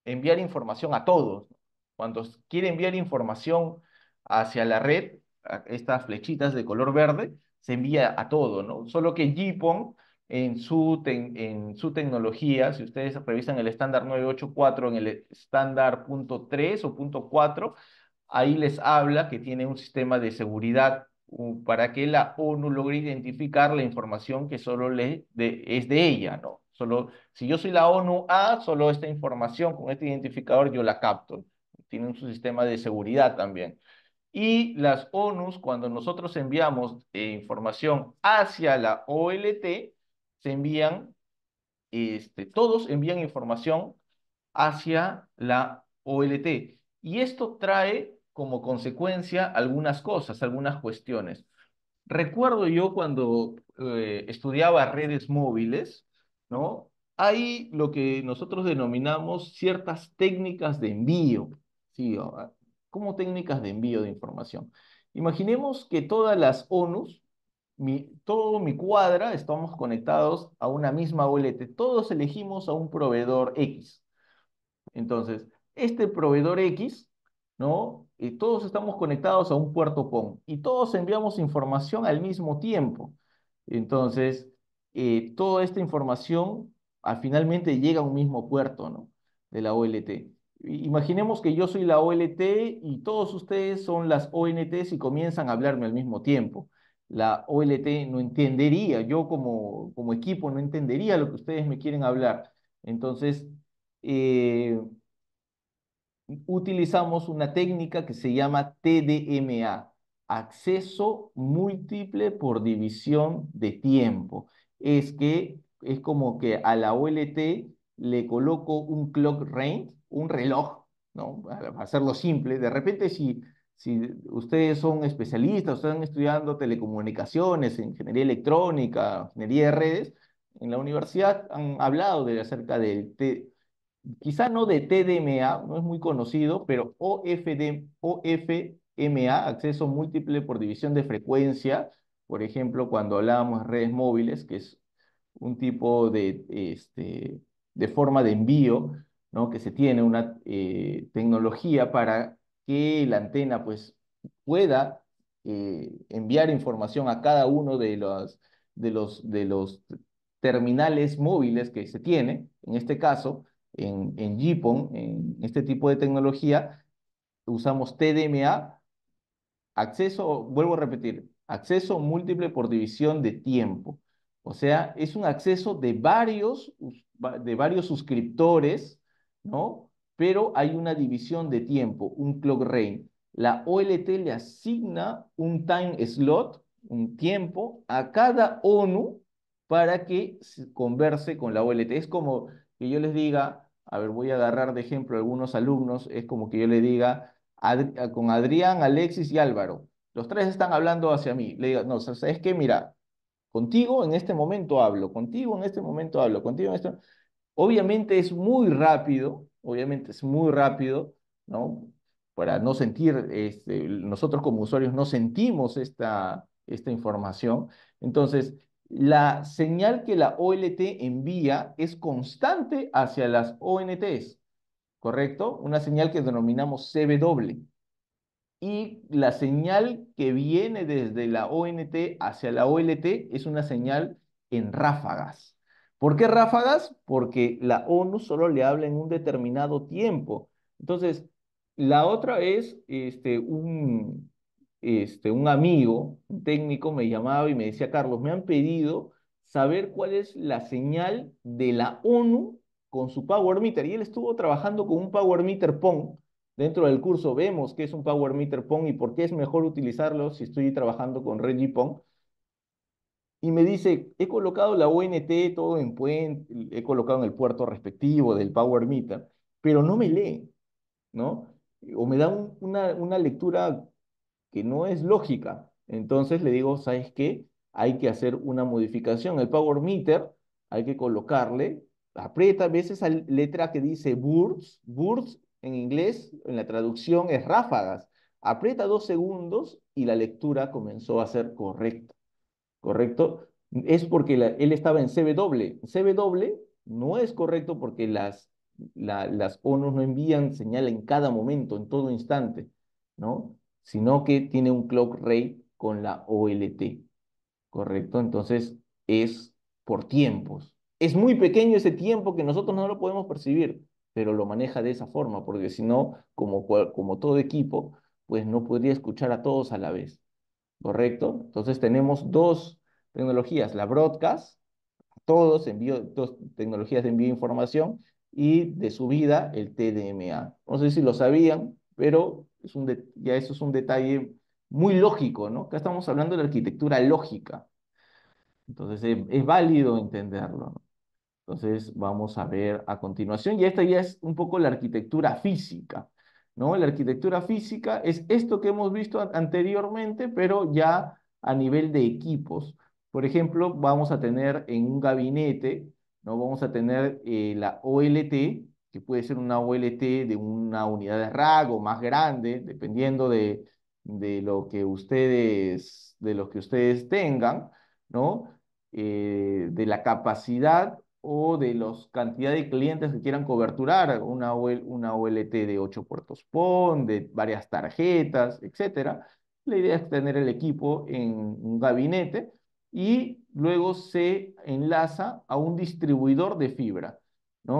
Enviar información a todos. Cuando quiere enviar información hacia la red, estas flechitas de color verde, se envía a todo, ¿no? Solo que JPON en su, en su tecnología, si ustedes revisan el estándar 984 en el estándar punto 3 o punto 4, ahí les habla que tiene un sistema de seguridad para que la ONU logre identificar la información que solo le de, es de ella, ¿no? Solo, si yo soy la ONU A, ah, solo esta información con este identificador yo la capto. Tiene su sistema de seguridad también. Y las ONUs, cuando nosotros enviamos eh, información hacia la OLT, se envían, este, todos envían información hacia la OLT. Y esto trae como consecuencia algunas cosas, algunas cuestiones. Recuerdo yo cuando eh, estudiaba redes móviles, ¿no? Hay lo que nosotros denominamos ciertas técnicas de envío, ¿sí? Ah, como técnicas de envío de información. Imaginemos que todas las ONUs todo mi cuadra estamos conectados a una misma OLT. Todos elegimos a un proveedor X. Entonces, este proveedor X, ¿no? Y todos estamos conectados a un puerto POM. y todos enviamos información al mismo tiempo. Entonces, eh, toda esta información ah, finalmente llega a un mismo puerto, ¿no? De la OLT. Imaginemos que yo soy la OLT y todos ustedes son las ONTs y comienzan a hablarme al mismo tiempo la OLT no entendería, yo como, como equipo no entendería lo que ustedes me quieren hablar. Entonces, eh, utilizamos una técnica que se llama TDMA, acceso múltiple por división de tiempo. Es que es como que a la OLT le coloco un clock range, un reloj, ¿no? Para hacerlo simple, de repente si si ustedes son especialistas, están estudiando telecomunicaciones, ingeniería electrónica, ingeniería de redes, en la universidad han hablado de, acerca del, T, quizá no de TDMA, no es muy conocido, pero OFMA, acceso múltiple por división de frecuencia, por ejemplo, cuando hablábamos de redes móviles, que es un tipo de, este, de forma de envío, ¿no? que se tiene una eh, tecnología para que la antena pues, pueda eh, enviar información a cada uno de los, de, los, de los terminales móviles que se tiene, en este caso, en, en en este tipo de tecnología, usamos TDMA, acceso, vuelvo a repetir, acceso múltiple por división de tiempo. O sea, es un acceso de varios, de varios suscriptores, ¿no? pero hay una división de tiempo, un clock rain. La OLT le asigna un time slot, un tiempo, a cada ONU para que converse con la OLT. Es como que yo les diga, a ver, voy a agarrar de ejemplo a algunos alumnos, es como que yo le diga con Adrián, Alexis y Álvaro, los tres están hablando hacia mí. Le digo, no, ¿sabes que mira, contigo en este momento hablo, contigo en este momento hablo, contigo en este Obviamente es muy rápido obviamente es muy rápido, ¿no? Para no sentir, este, nosotros como usuarios no sentimos esta, esta información. Entonces, la señal que la OLT envía es constante hacia las ONTs, ¿correcto? Una señal que denominamos CW. Y la señal que viene desde la ONT hacia la OLT es una señal en ráfagas. ¿Por qué ráfagas? Porque la ONU solo le habla en un determinado tiempo. Entonces, la otra es este, un, este, un amigo, un técnico, me llamaba y me decía, Carlos, me han pedido saber cuál es la señal de la ONU con su power meter. Y él estuvo trabajando con un power meter PON. Dentro del curso vemos qué es un power meter PON y por qué es mejor utilizarlo si estoy trabajando con Reggie Pong y me dice, he colocado la ONT todo en puente, he colocado en el puerto respectivo del Power Meter, pero no me lee, ¿no? O me da una, lectura que no es lógica. Entonces le digo, ¿sabes qué? Hay que hacer una modificación. El Power Meter hay que colocarle, aprieta a veces la letra que dice words, words en inglés, en la traducción es ráfagas. Aprieta dos segundos y la lectura comenzó a ser correcta. ¿correcto? Es porque él estaba en cw CW no es correcto porque las, las ONU no envían señal en cada momento, en todo instante, ¿no? Sino que tiene un clock rate con la OLT, ¿correcto? Entonces es por tiempos. Es muy pequeño ese tiempo que nosotros no lo podemos percibir, pero lo maneja de esa forma, porque si no, como, como todo equipo, pues no podría escuchar a todos a la vez. ¿correcto? Entonces tenemos dos tecnologías, la broadcast, todos envío, dos tecnologías de envío de información y de subida el TDMA. No sé si lo sabían, pero es un ya eso es un detalle muy lógico, ¿no? Acá estamos hablando de la arquitectura lógica. Entonces em, es, válido entenderlo. Entonces vamos a ver a continuación, y esta ya es un poco la arquitectura física. ¿no? La arquitectura física es esto que hemos visto anteriormente, pero ya a nivel de equipos. Por ejemplo, vamos a tener en un gabinete, ¿no? vamos a tener eh, la OLT, que puede ser una OLT de una unidad de rango más grande, dependiendo de, lo, que ustedes, de que ustedes tengan, ¿no? Eh, de la capacidad o de la cantidad de clientes que quieran coberturar una, OLT de 8 puertos PON, de varias tarjetas, etcétera La idea es tener el equipo en un gabinete y luego se enlaza a un distribuidor de fibra,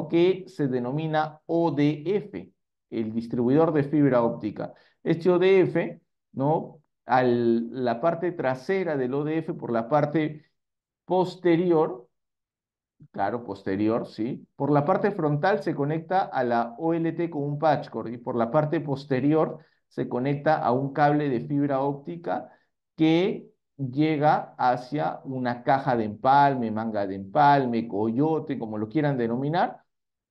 que se denomina ODF, el distribuidor de fibra óptica. Este ODF, ¿no? Al, la parte trasera del ODF por la parte posterior, Claro, posterior, sí. Por la parte frontal se conecta a la OLT con un patch cord y por la parte posterior se conecta a un cable de fibra óptica que llega hacia una caja de empalme, manga de empalme, coyote, como lo quieran denominar.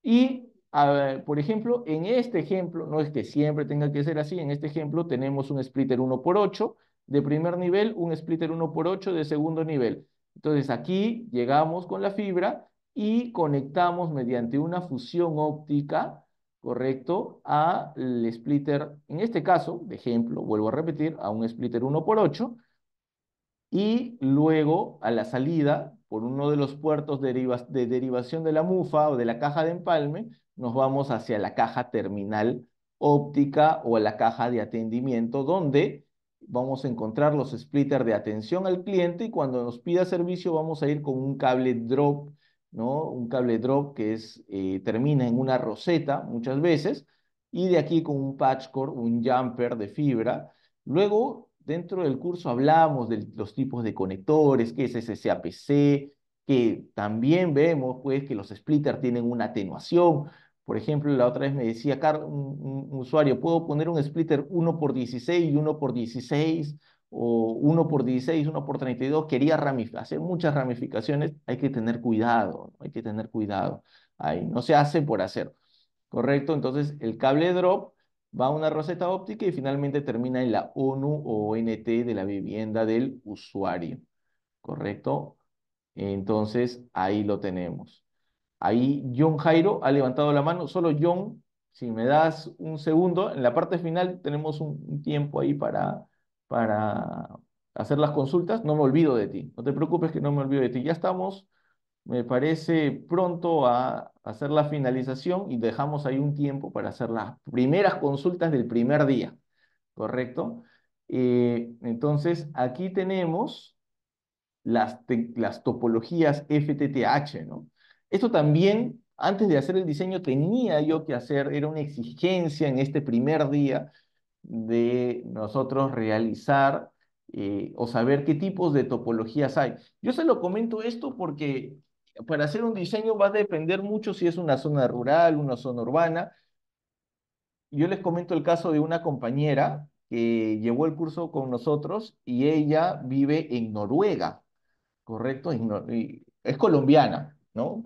Y, ah, por ejemplo, en este ejemplo, no es que siempre tenga que ser así, en este ejemplo tenemos un splitter 1x8 de primer nivel, un splitter 1x8 de segundo nivel. Entonces aquí llegamos con la fibra y conectamos mediante una fusión óptica, ¿correcto? Al splitter, en este caso, de ejemplo, vuelvo a repetir, a un splitter 1x8 y luego a la salida por uno de los puertos de derivación de la mufa o de la caja de empalme, nos vamos hacia la caja terminal óptica o a la caja de atendimiento, donde vamos a encontrar los splitters de atención al cliente y cuando nos pida servicio vamos a ir con un cable drop, ¿no? Un cable drop que es, eh, termina en una roseta muchas veces y de aquí con un patch core, un jumper de fibra. Luego, dentro del curso hablamos de los tipos de conectores, qué es APC que también vemos pues que los splitters tienen una atenuación, por ejemplo, la otra vez me decía un, usuario, ¿puedo poner un splitter 1 por 16 y 1 por 16 o 1 por 16, 1 x 32? Quería hacer muchas ramificaciones. Hay que tener cuidado, hay que tener cuidado. Ahí no se hace por hacer. ¿Correcto? Entonces, el cable drop va a una roseta óptica y finalmente termina en la ONU o ONT de la vivienda del usuario. ¿Correcto? Entonces, ahí lo tenemos. Ahí John Jairo ha levantado la mano. Solo John, si me das un segundo, en la parte final tenemos un, tiempo ahí para, para hacer las consultas. No me olvido de ti. No te preocupes que no me olvido de ti. Ya estamos, me parece, pronto a hacer la finalización y dejamos ahí un tiempo para hacer las primeras consultas del primer día. ¿Correcto? Eh, entonces, aquí tenemos las, las topologías FTTH, ¿no? Esto también, antes de hacer el diseño, tenía yo que hacer, era una exigencia en este primer día de nosotros realizar eh, o saber qué tipos de topologías hay. Yo se lo comento esto porque para hacer un diseño va a depender mucho si es una zona rural, una zona urbana. Yo les comento el caso de una compañera que llevó el curso con nosotros y ella vive en Noruega, ¿correcto? Es colombiana, ¿no?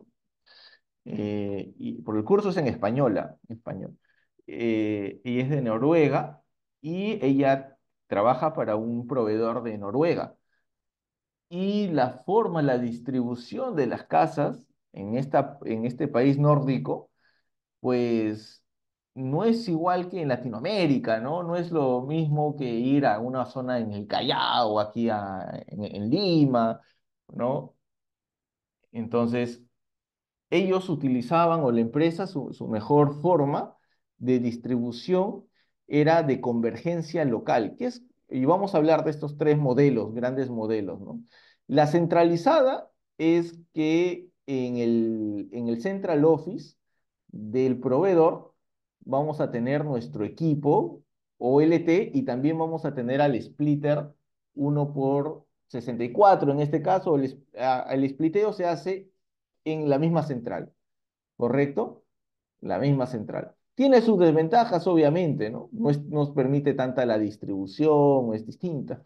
Eh, y por el curso es en española, español. Eh, ella es de Noruega y ella trabaja para un proveedor de Noruega. Y la forma, la distribución de las casas en, esta, en este país nórdico, pues no es igual que en Latinoamérica, ¿no? No es lo mismo que ir a una zona en el Callao, aquí en, en Lima, ¿no? Entonces, ellos utilizaban o la empresa, su, mejor forma de distribución era de convergencia local, que es, y vamos a hablar de estos tres modelos, grandes modelos, ¿no? La centralizada es que en el, en el central office del proveedor vamos a tener nuestro equipo OLT y también vamos a tener al splitter 1 por 64 en este caso, el, el spliteo se hace en la misma central, ¿correcto? La misma central. Tiene sus desventajas, obviamente, ¿no? No, nos permite tanta la distribución, es distinta.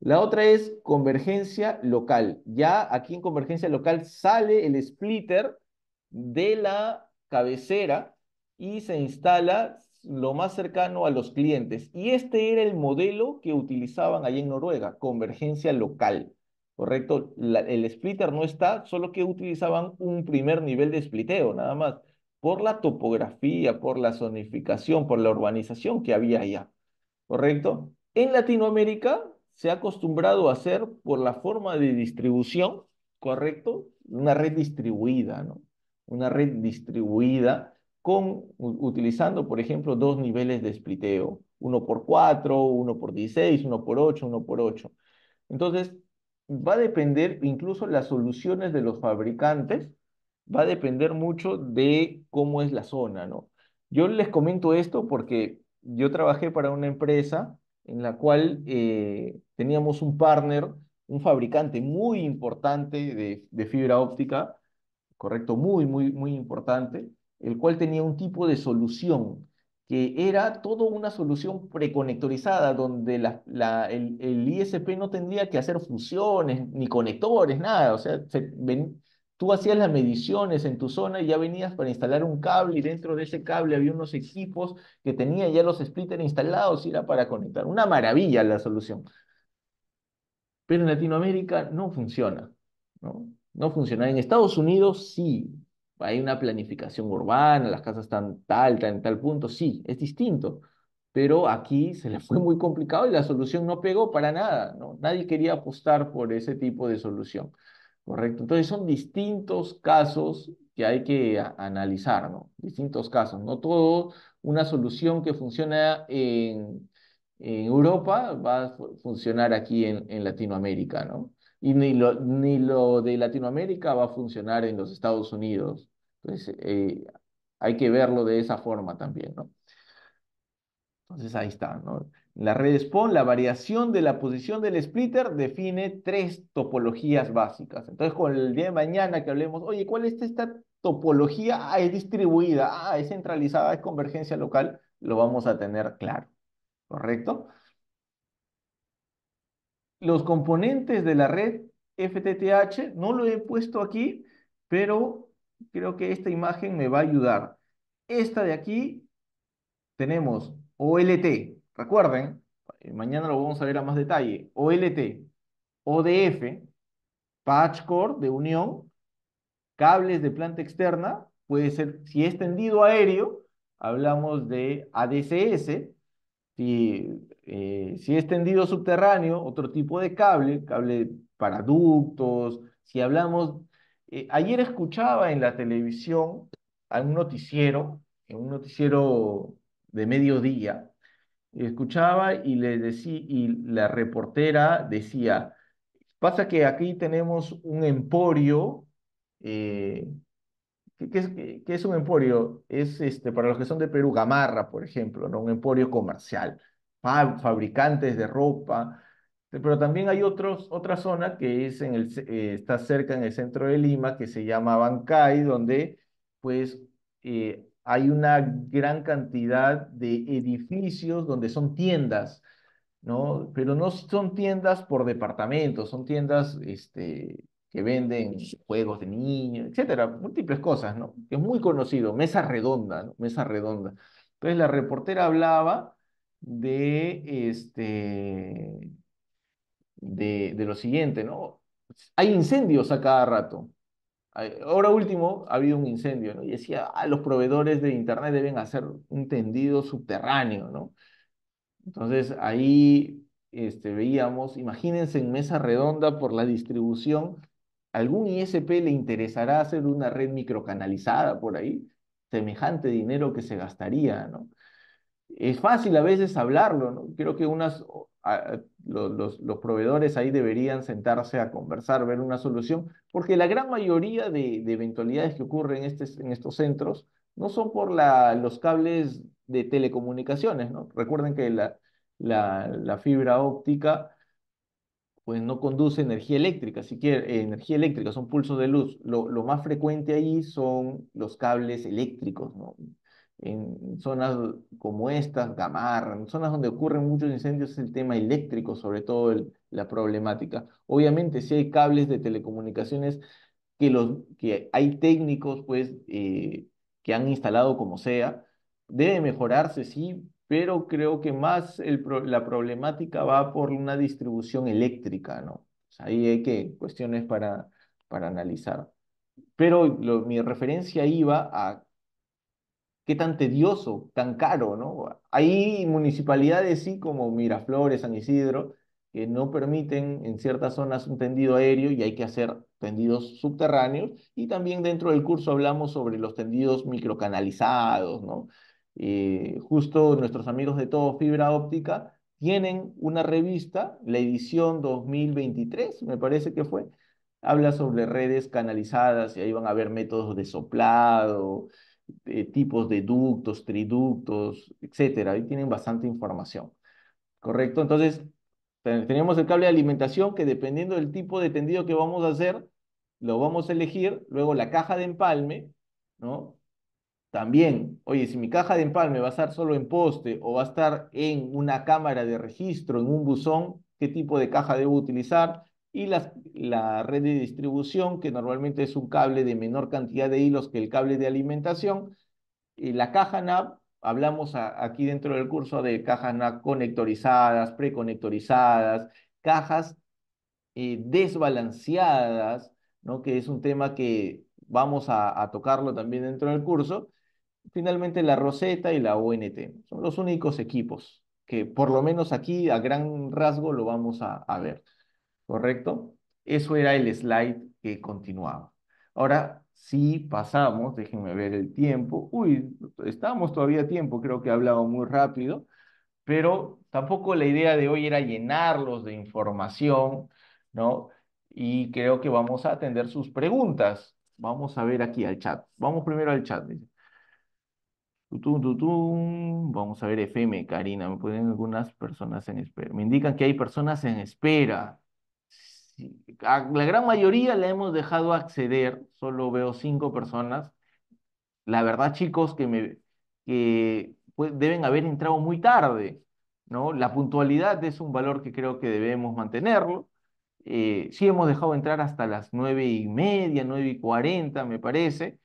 La otra es convergencia local. Ya aquí en convergencia local sale el splitter de la cabecera y se instala lo más cercano a los clientes. Y este era el modelo que utilizaban allí en Noruega, convergencia local. ¿correcto? el splitter no está, solo que utilizaban un primer nivel de spliteo, nada más, por la topografía, por la zonificación, por la urbanización que había allá, ¿correcto? En Latinoamérica se ha acostumbrado a hacer por la forma de distribución, ¿correcto? Una red distribuida, ¿no? Una red distribuida con, utilizando, por ejemplo, dos niveles de spliteo, uno por cuatro, uno por dieciséis, uno por ocho, uno por ocho. Entonces, va a depender incluso las soluciones de los fabricantes, va a depender mucho de cómo es la zona, ¿no? Yo les comento esto porque yo trabajé para una empresa en la cual eh, teníamos un partner, un fabricante muy importante de, de, fibra óptica, correcto, muy, muy, muy importante, el cual tenía un tipo de solución que era todo una solución preconectorizada, donde la, el, ISP no tendría que hacer fusiones, ni conectores, nada. O sea, tú hacías las mediciones en tu zona y ya venías para instalar un cable y dentro de ese cable había unos equipos que tenían ya los splitters instalados y era para conectar. Una maravilla la solución. Pero en Latinoamérica no funciona, ¿no? No funciona. En Estados Unidos sí, hay una planificación urbana, las casas están tal, tal, en tal punto, sí, es distinto, pero aquí se le fue muy complicado y la solución no pegó para nada, ¿no? Nadie quería apostar por ese tipo de solución, ¿correcto? Entonces son distintos casos que hay que analizar, ¿no? Distintos casos, no todo una solución que funciona en, en Europa va a funcionar aquí en, en Latinoamérica, ¿no? Y ni ni lo de Latinoamérica va a funcionar en los Estados Unidos entonces, eh, hay que verlo de esa forma también, ¿no? Entonces, ahí está, ¿no? La red SPON, la variación de la posición del splitter define tres topologías básicas. Entonces, con el día de mañana que hablemos, oye, ¿cuál es esta topología? Ah, es distribuida, ah, es centralizada, es convergencia local, lo vamos a tener claro, ¿correcto? Los componentes de la red FTTH, no lo he puesto aquí, pero creo que esta imagen me va a ayudar. Esta de aquí tenemos OLT. Recuerden, eh, mañana lo vamos a ver a más detalle. OLT, ODF, patch cord de unión, cables de planta externa, puede ser, si es tendido aéreo, hablamos de ADCS, si, eh, si es tendido subterráneo, otro tipo de cable, cable para ductos, si hablamos eh, ayer escuchaba en la televisión a un noticiero, en un noticiero de mediodía, escuchaba y, le decía y la reportera decía, pasa que aquí tenemos un emporio, eh, qué, es un emporio? Es este, para los que son de Perú, Gamarra, por ejemplo, ¿no? un emporio comercial, fabricantes de ropa, eh, pero también hay otros, otra zona que es en el, eh, está cerca en el centro de Lima, que se llama Bancay, donde pues eh, hay una gran cantidad de edificios donde son tiendas, ¿no? Pero no son tiendas por departamento, son tiendas este, que venden juegos de niños, etcétera, múltiples cosas, ¿no? que Es muy conocido, mesa redonda, ¿no? Mesa redonda. Entonces la reportera hablaba de este de, lo siguiente, ¿no? Hay incendios a cada rato. Ahora último, ha habido un incendio, ¿no? Y decía, ah, los proveedores de Internet deben hacer un tendido subterráneo, ¿no? Entonces ahí este, veíamos, imagínense en mesa redonda por la distribución, ¿algún ISP le interesará hacer una red microcanalizada por ahí? Semejante dinero que se gastaría, ¿no? Es fácil a veces hablarlo, ¿no? Creo que unas los, proveedores ahí deberían sentarse a conversar, ver una solución, porque la gran mayoría de, eventualidades que ocurren en, este, en estos centros no son por la, los cables de telecomunicaciones, ¿no? Recuerden que la, fibra óptica pues no conduce energía eléctrica, si eh, energía eléctrica, son pulsos de luz. Lo, más frecuente ahí son los cables eléctricos, ¿no? en zonas como estas, Gamarra, en zonas donde ocurren muchos incendios, es el tema eléctrico, sobre todo la problemática. Obviamente, si hay cables de telecomunicaciones que, los, que hay técnicos pues, eh, que han instalado como sea, debe mejorarse, sí, pero creo que más la problemática va por una distribución eléctrica, ¿no? ahí hay que, cuestiones para, para analizar. Pero mi referencia iba a qué tan tedioso, tan caro, ¿no? Hay municipalidades, sí, como Miraflores, San Isidro, que no permiten en ciertas zonas un tendido aéreo y hay que hacer tendidos subterráneos. Y también dentro del curso hablamos sobre los tendidos microcanalizados, ¿no? Eh, justo nuestros amigos de Todo Fibra Óptica tienen una revista, la edición 2023, me parece que fue, habla sobre redes canalizadas y ahí van a haber métodos de soplado, eh, tipos de ductos, triductos, etcétera. Ahí tienen bastante información. ¿Correcto? Entonces, tenemos el cable de alimentación que dependiendo del tipo de tendido que vamos a hacer, lo vamos a elegir. Luego la caja de empalme, ¿no? También, oye, si mi caja de empalme va a estar solo en poste o va a estar en una cámara de registro, en un buzón, ¿qué tipo de caja debo utilizar? y la, red de distribución, que normalmente es un cable de menor cantidad de hilos que el cable de alimentación, y la caja NAP, hablamos aquí dentro del curso de cajas NAP conectorizadas, preconectorizadas, cajas eh, desbalanceadas, ¿no? que es un tema que vamos a, tocarlo también dentro del curso, finalmente la Rosetta y la ONT. Son los únicos equipos que por lo menos aquí a gran rasgo lo vamos a ver. ¿correcto? Eso era el slide que continuaba. Ahora, si pasamos, déjenme ver el tiempo. Uy, estamos todavía a tiempo, creo que he hablado muy rápido, pero tampoco la idea de hoy era llenarlos de información, ¿no? Y creo que vamos a atender sus preguntas. Vamos a ver aquí al chat. Vamos primero al chat. Vamos a ver FM, Karina. Me ponen algunas personas en espera. Me indican que hay personas en espera la gran mayoría la hemos dejado acceder, solo veo cinco personas. La verdad, chicos, que, pues, deben haber entrado muy tarde. ¿no? La puntualidad es un valor que creo que debemos mantenerlo. Eh, sí hemos dejado entrar hasta las nueve y media, nueve y cuarenta, me parece.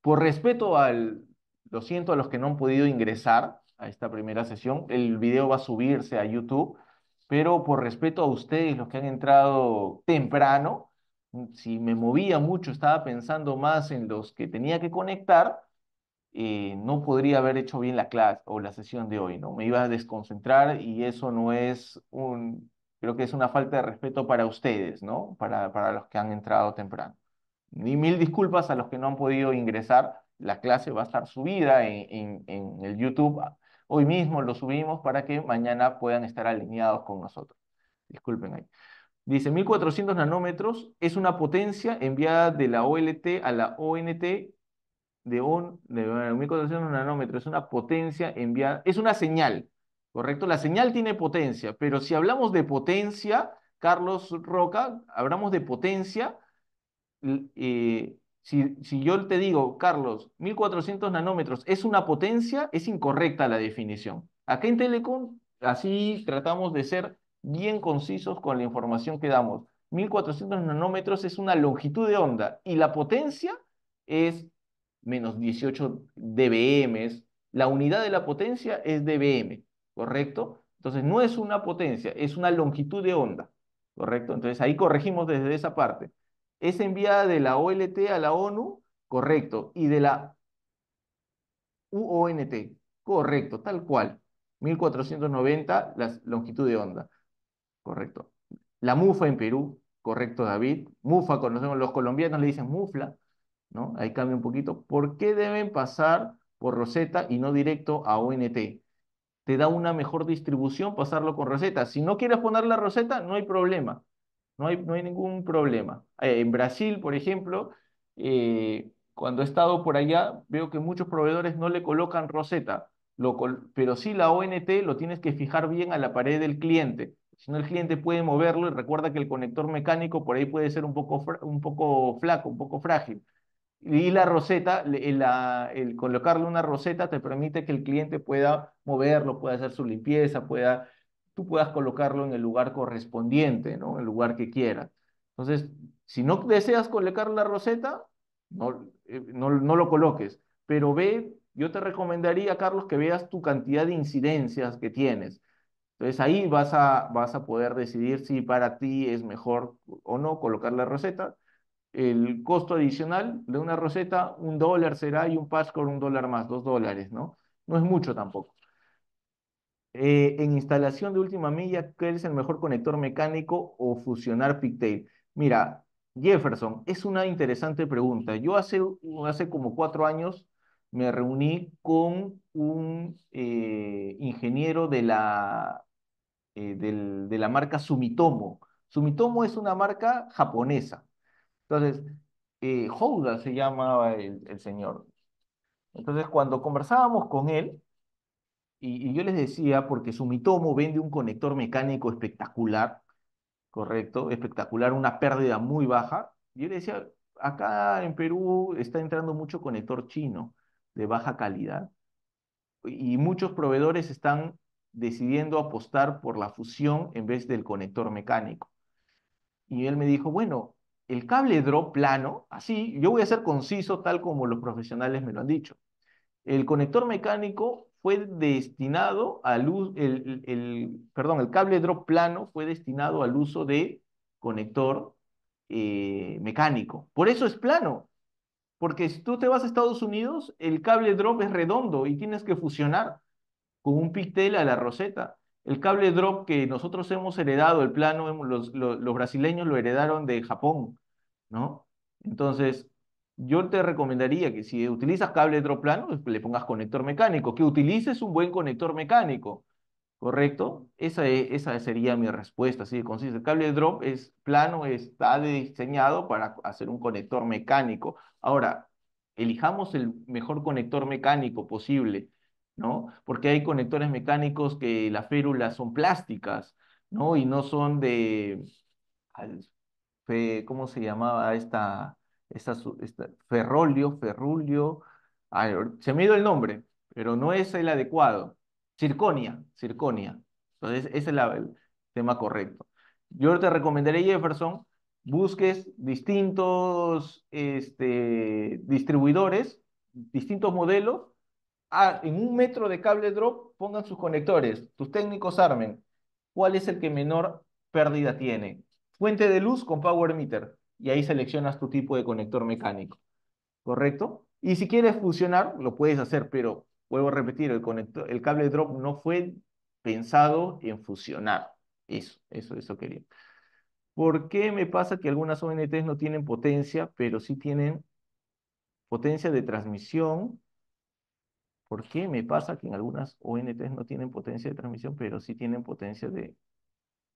Por respeto al, lo siento a los que no han podido ingresar a esta primera sesión, el video va a subirse a YouTube pero por respeto a ustedes, los que han entrado temprano, mm, si me movía mucho, estaba pensando más en los que tenía que conectar, eh, no podría haber hecho bien la clase o la sesión de hoy, ¿no? Me iba a desconcentrar y eso no es un, creo que es una falta de respeto para ustedes, ¿no? Para, para los que han entrado temprano. Ni mil disculpas a los que no han podido ingresar, la clase va a estar subida en, en, en el YouTube Hoy mismo lo subimos para que mañana puedan estar alineados con nosotros. Disculpen ahí. Dice, 1400 nanómetros es una potencia enviada de la OLT a la ONT de, un, 1400 nanómetros, es una potencia enviada, es una señal, ¿correcto? La señal tiene potencia, pero si hablamos de potencia, Carlos Roca, hablamos de potencia, eh, si, yo te digo, Carlos, 1400 nanómetros es una potencia, es incorrecta la definición. Acá en Telecom, así tratamos de ser bien concisos con la información que damos. 1400 nanómetros es una longitud de onda y la potencia es menos 18 dBm. La unidad de la potencia es dBm, ¿correcto? Entonces no es una potencia, es una longitud de onda, ¿correcto? Entonces ahí corregimos desde esa parte. ¿Es enviada de la OLT a la ONU? Correcto. ¿Y de la UONT? Correcto, tal cual. 1490, la longitud de onda. Correcto. La MUFA en Perú, correcto, David. MUFA, conocemos, los colombianos le dicen MUFLA, ¿no? Ahí cambia un poquito. ¿Por qué deben pasar por Rosetta y no directo a ONT? Te da una mejor distribución pasarlo con Rosetta. Si no quieres poner la Rosetta, no hay problema. No hay, ningún problema. Eh, en Brasil, por ejemplo, eh, cuando he estado por allá, veo que muchos proveedores no le colocan roseta, pero sí la ONT lo tienes que fijar bien a la pared del cliente. Si no, el cliente puede moverlo y recuerda que el conector mecánico por ahí puede ser un poco, un poco flaco, un poco frágil. Y la roseta, el colocarle una roseta te permite que el cliente pueda moverlo, pueda hacer su limpieza, pueda tú puedas colocarlo en el lugar correspondiente, ¿no? El lugar que quieras. Entonces, si no deseas colocar la roseta, eh, no, no, lo coloques, pero ve, yo te recomendaría, Carlos, que veas tu cantidad de incidencias que tienes. Entonces ahí vas a, vas a poder decidir si para ti es mejor o no colocar la roseta. El costo adicional de una roseta, un dólar será y un patch con un dólar más, dos dólares, ¿no? No es mucho tampoco. Eh, en instalación de última milla, ¿qué es el mejor conector mecánico o fusionar pigtail? Mira, Jefferson, es una interesante pregunta. Yo hace, hace como cuatro años me reuní con un eh, ingeniero de la, eh, de la marca Sumitomo. Sumitomo es una marca japonesa. Entonces, eh, se llamaba el señor. Entonces, cuando conversábamos con él, y, yo les decía, porque Sumitomo vende un conector mecánico espectacular, correcto, espectacular, una pérdida muy baja. y Yo les decía, acá en Perú está entrando mucho conector chino de baja calidad y muchos proveedores están decidiendo apostar por la fusión en vez del conector mecánico. Y él me dijo, bueno, el cable drop plano, así, yo voy a ser conciso tal como los profesionales me lo han dicho. El conector mecánico fue destinado al el, el, perdón, el cable drop plano fue destinado al uso de conector eh, mecánico. Por eso es plano, porque si tú te vas a Estados Unidos, el cable drop es redondo y tienes que fusionar con un pigtail a la roseta. El cable drop que nosotros hemos heredado, el plano, los, los, los brasileños lo heredaron de Japón, ¿no? Entonces, yo te recomendaría que si utilizas cable drop plano, pues, le pongas conector mecánico, que utilices un buen conector mecánico, ¿correcto? Esa, e, esa sería mi respuesta, así consiste. El cable drop es plano, está diseñado para hacer un conector mecánico. Ahora, elijamos el mejor conector mecánico posible, ¿no? Porque hay conectores mecánicos que las férulas son plásticas, ¿no? Y no son de... ¿Cómo se llamaba esta? Ferrolio, se me dio el nombre, pero no es el adecuado. Circonia, Circonia. Entonces, ese es el, tema correcto. Yo te recomendaré Jefferson, busques distintos este, distribuidores, distintos modelos. Ah, en un metro de cable drop pongan sus conectores, tus técnicos armen. ¿Cuál es el que menor pérdida tiene? Fuente de luz con power meter y ahí seleccionas tu tipo de conector mecánico. ¿Correcto? Y si quieres fusionar, lo puedes hacer, pero vuelvo a repetir, el, conector, el cable drop no fue pensado en fusionar. Eso, eso, eso quería. ¿Por qué me pasa que algunas ONTs no tienen potencia, pero sí tienen potencia de transmisión? ¿Por qué me pasa que en algunas ONTs no tienen potencia de transmisión, pero sí tienen potencia de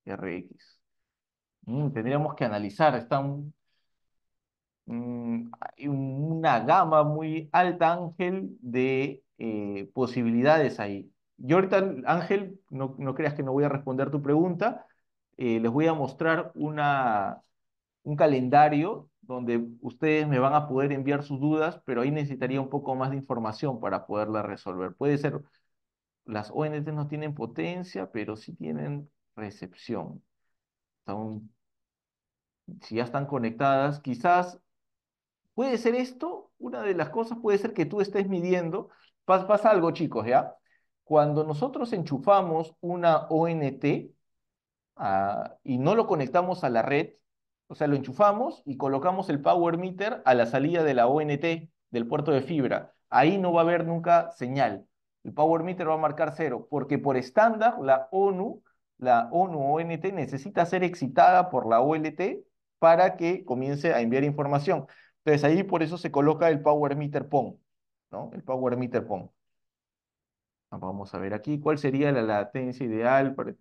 RX? Mm, tendríamos que analizar, está una gama muy alta, Ángel, de eh, posibilidades ahí. Yo ahorita, Ángel, no, creas que no voy a responder tu pregunta, eh, les voy a mostrar una, un calendario donde ustedes me van a poder enviar sus dudas, pero ahí necesitaría un poco más de información para poderla resolver. Puede ser, las ONT no tienen potencia, pero sí tienen recepción si ya están conectadas, quizás puede ser esto, una de las cosas puede ser que tú estés midiendo, pasa, algo chicos, ¿ya? Cuando nosotros enchufamos una ONT ah, y no lo conectamos a la red, o sea, lo enchufamos y colocamos el power meter a la salida de la ONT del puerto de fibra. Ahí no va a haber nunca señal. El power meter va a marcar cero, porque por estándar la ONU la ONU-ONT necesita ser excitada por la OLT para que comience a enviar información. Entonces ahí por eso se coloca el Power Meter PON, ¿no? El Power Meter PON. Ah, vamos a ver aquí cuál sería la latencia ideal para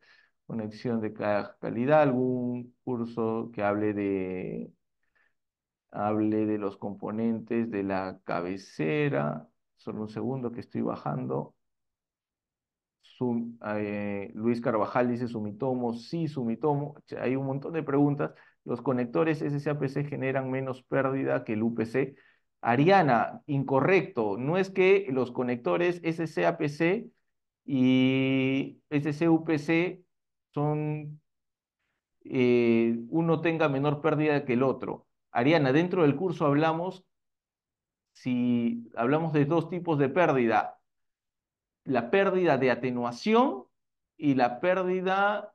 conexión de calidad, algún curso que hable de, hable de los componentes de la cabecera. Solo un segundo que estoy bajando. Eh, Luis Carvajal dice Sumitomo, sí, Sumitomo. Hay un montón de preguntas. Los conectores SCAPC generan menos pérdida que el UPC. Ariana, incorrecto. No es que los conectores SCAPC y SCUPC son eh, uno tenga menor pérdida que el otro. Ariana, dentro del curso hablamos si hablamos de dos tipos de pérdida, la pérdida de atenuación y la pérdida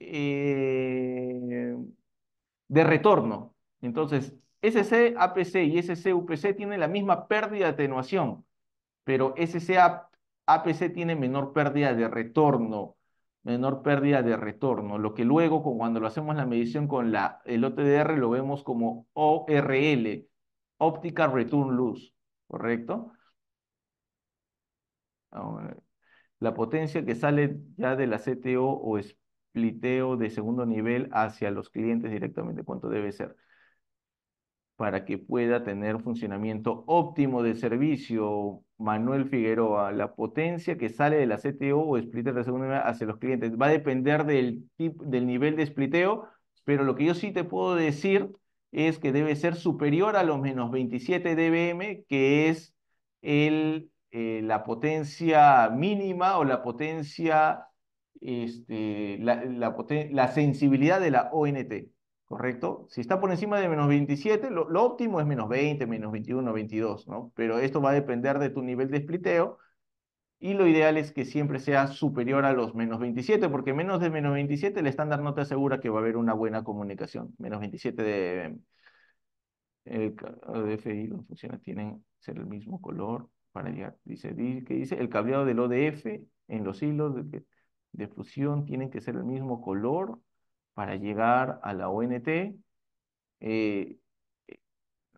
eh, de retorno. Entonces, SC-APC y SC-UPC tienen la misma pérdida de atenuación, pero SCAPC apc tiene menor pérdida de retorno, menor pérdida de retorno, lo que luego cuando lo hacemos la medición con la, el OTDR lo vemos como ORL, Optical Return Loss, ¿correcto? La potencia que sale ya de la CTO o spliteo de segundo nivel hacia los clientes directamente, ¿cuánto debe ser? Para que pueda tener funcionamiento óptimo de servicio, Manuel Figueroa, la potencia que sale de la CTO o spliteo de segundo nivel hacia los clientes va a depender del, tipo, del nivel de spliteo, pero lo que yo sí te puedo decir es que debe ser superior a los menos 27 dBm, que es el eh, la potencia mínima o la potencia, este, la, sensibilidad de la ONT, ¿correcto? Si está por encima de menos 27, lo, óptimo es menos 20, menos 21, 22, ¿no? Pero esto va a depender de tu nivel de spliteo y lo ideal es que siempre sea superior a los menos 27, porque menos de menos 27 el estándar no te asegura que va a haber una buena comunicación. Menos 27 de... El, FI, las funciones tienen ser el mismo color para llegar. Dice, ¿qué dice? El cableado del ODF en los hilos de, fusión tienen que ser el mismo color para llegar a la ONT. Eh, eh,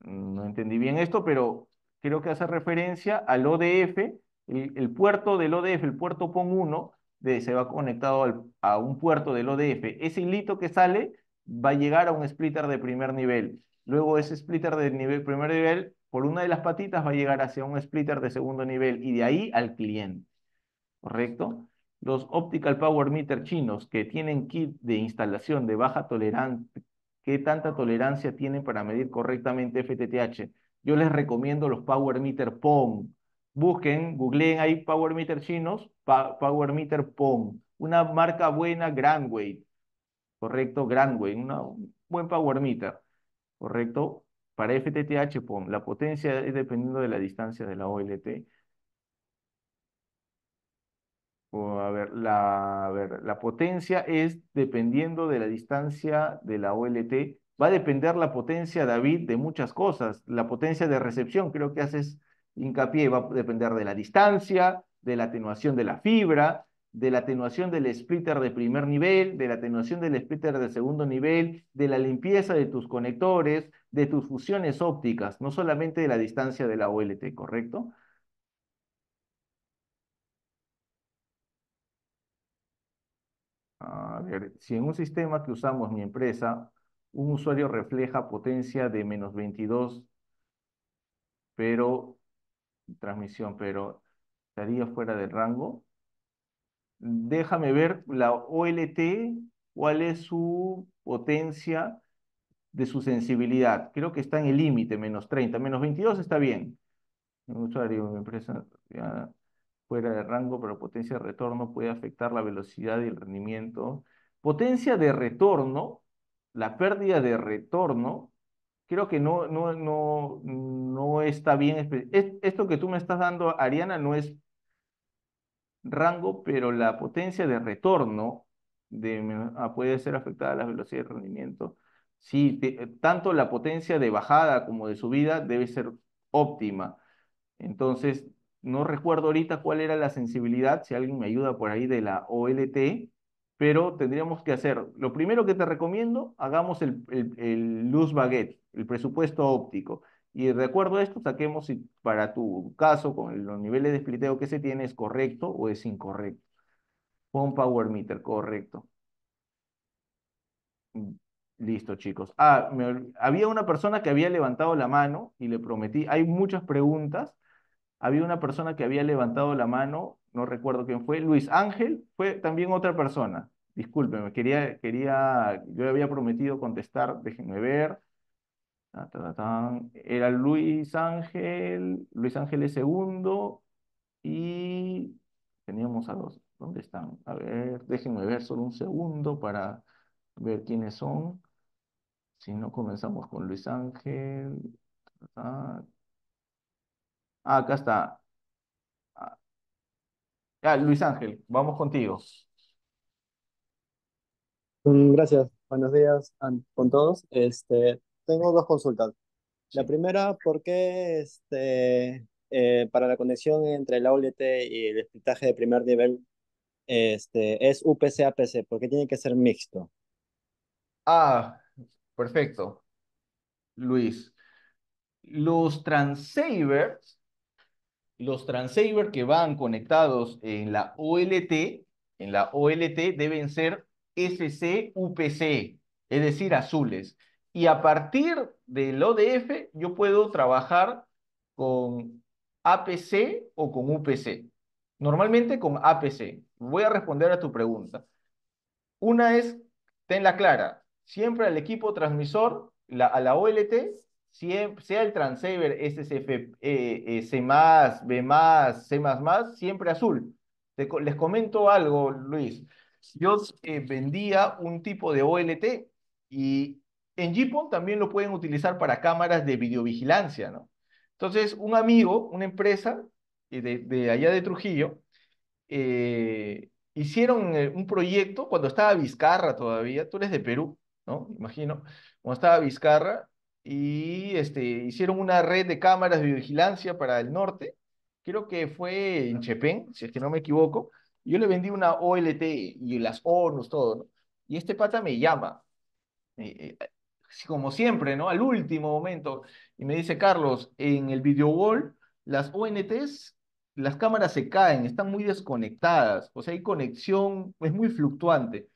no entendí bien esto, pero creo que hace referencia al ODF, el, puerto del ODF, el puerto PON 1, de, se va conectado a un puerto del ODF. Ese hilito que sale va a llegar a un splitter de primer nivel. Luego ese splitter de nivel, primer nivel por una de las patitas va a llegar hacia un splitter de segundo nivel y de ahí al cliente. ¿Correcto? Los optical power meter chinos que tienen kit de instalación de baja tolerancia, ¿qué tanta tolerancia tienen para medir correctamente FTTH? Yo les recomiendo los power meter POM. Busquen, googleen ahí power meter chinos, power meter POM. Una marca buena, Grandway. ¿Correcto? Grandway, una, buen power meter. ¿Correcto? Para FTTH, la potencia es dependiendo de la distancia de la OLT. a ver, la, a ver, la potencia es dependiendo de la distancia de la OLT. Va a depender la potencia, David, de muchas cosas. La potencia de recepción, creo que haces hincapié, va a depender de la distancia, de la atenuación de la fibra, de la atenuación del splitter de primer nivel, de la atenuación del splitter de segundo nivel, de la limpieza de tus conectores, de tus fusiones ópticas, no solamente de la distancia de la OLT, ¿correcto? A ver, si en un sistema que usamos mi empresa, un usuario refleja potencia de menos 22, pero, transmisión, pero estaría fuera del rango, déjame ver la OLT, cuál es su potencia de su sensibilidad. Creo que está en el límite, menos 30, menos 22 está bien. Un usuario, una empresa ya fuera de rango, pero potencia de retorno puede afectar la velocidad y el rendimiento. Potencia de retorno, la pérdida de retorno, creo que no, no, no, no está bien. Esto que tú me estás dando, Ariana, no es rango, pero la potencia de retorno ah, puede ser afectada a la velocidad de rendimiento. Sí, eh, tanto la potencia de bajada como de subida debe ser óptima. Entonces, no recuerdo ahorita cuál era la sensibilidad, si alguien me ayuda por ahí de la OLT, pero tendríamos que hacer, lo primero que te recomiendo, hagamos el, el, el luz baguette, el presupuesto óptico, y de acuerdo a esto, saquemos si para tu caso, con los niveles de spliteo que se tiene, es correcto o es incorrecto. Pon power meter, correcto. Mm, listo, chicos. Ah, había una persona que había levantado la mano y le prometí, hay muchas preguntas. Había una persona que había levantado la mano, no recuerdo quién fue, Luis Ángel, fue también otra persona. Discúlpeme, quería, quería, yo había prometido contestar, déjenme ver. Era Luis Ángel, Luis Ángel es segundo y teníamos a dos. ¿dónde están? A ver, déjenme ver solo un segundo para ver quiénes son. Si no, comenzamos con Luis Ángel. Ah, acá está. Ah, ah, Luis Ángel, vamos contigo. Mm, gracias, buenos días con todos. Este, tengo dos consultas. La primera, ¿por qué este, eh, para la conexión entre la OLT y el splitaje de primer nivel este, es UPC-APC? ¿Por qué tiene que ser mixto? Ah, perfecto. Luis, los transceivers, los transceivers que van conectados en la OLT, en la OLT deben ser SC-UPC, es decir, azules. Y a partir del ODF yo puedo trabajar con APC o con UPC. Normalmente con APC. Voy a responder a tu pregunta. Una es, tenla clara, siempre al equipo transmisor, la, a la OLT, sea el transceiver SCF, eh, eh, C+, B+, C++, siempre azul. les comento algo, Luis. Yo eh, vendía un tipo de OLT y en JIPON también lo pueden utilizar para cámaras de videovigilancia, ¿no? Entonces, un amigo, una empresa eh, de, allá de Trujillo, eh, hicieron eh, un proyecto cuando estaba Vizcarra todavía, tú eres de Perú, ¿no? Imagino, cuando estaba Vizcarra, y este, hicieron una red de cámaras de vigilancia para el norte, creo que fue en Chepén, si es que no me equivoco, yo le vendí una OLT y las ONUS, todo, ¿no? Y este pata me llama, como siempre, ¿no? Al último momento. Y me dice Carlos, en el video wall, las ONTs, las cámaras se caen, están muy desconectadas, o sea, hay conexión, es muy fluctuante.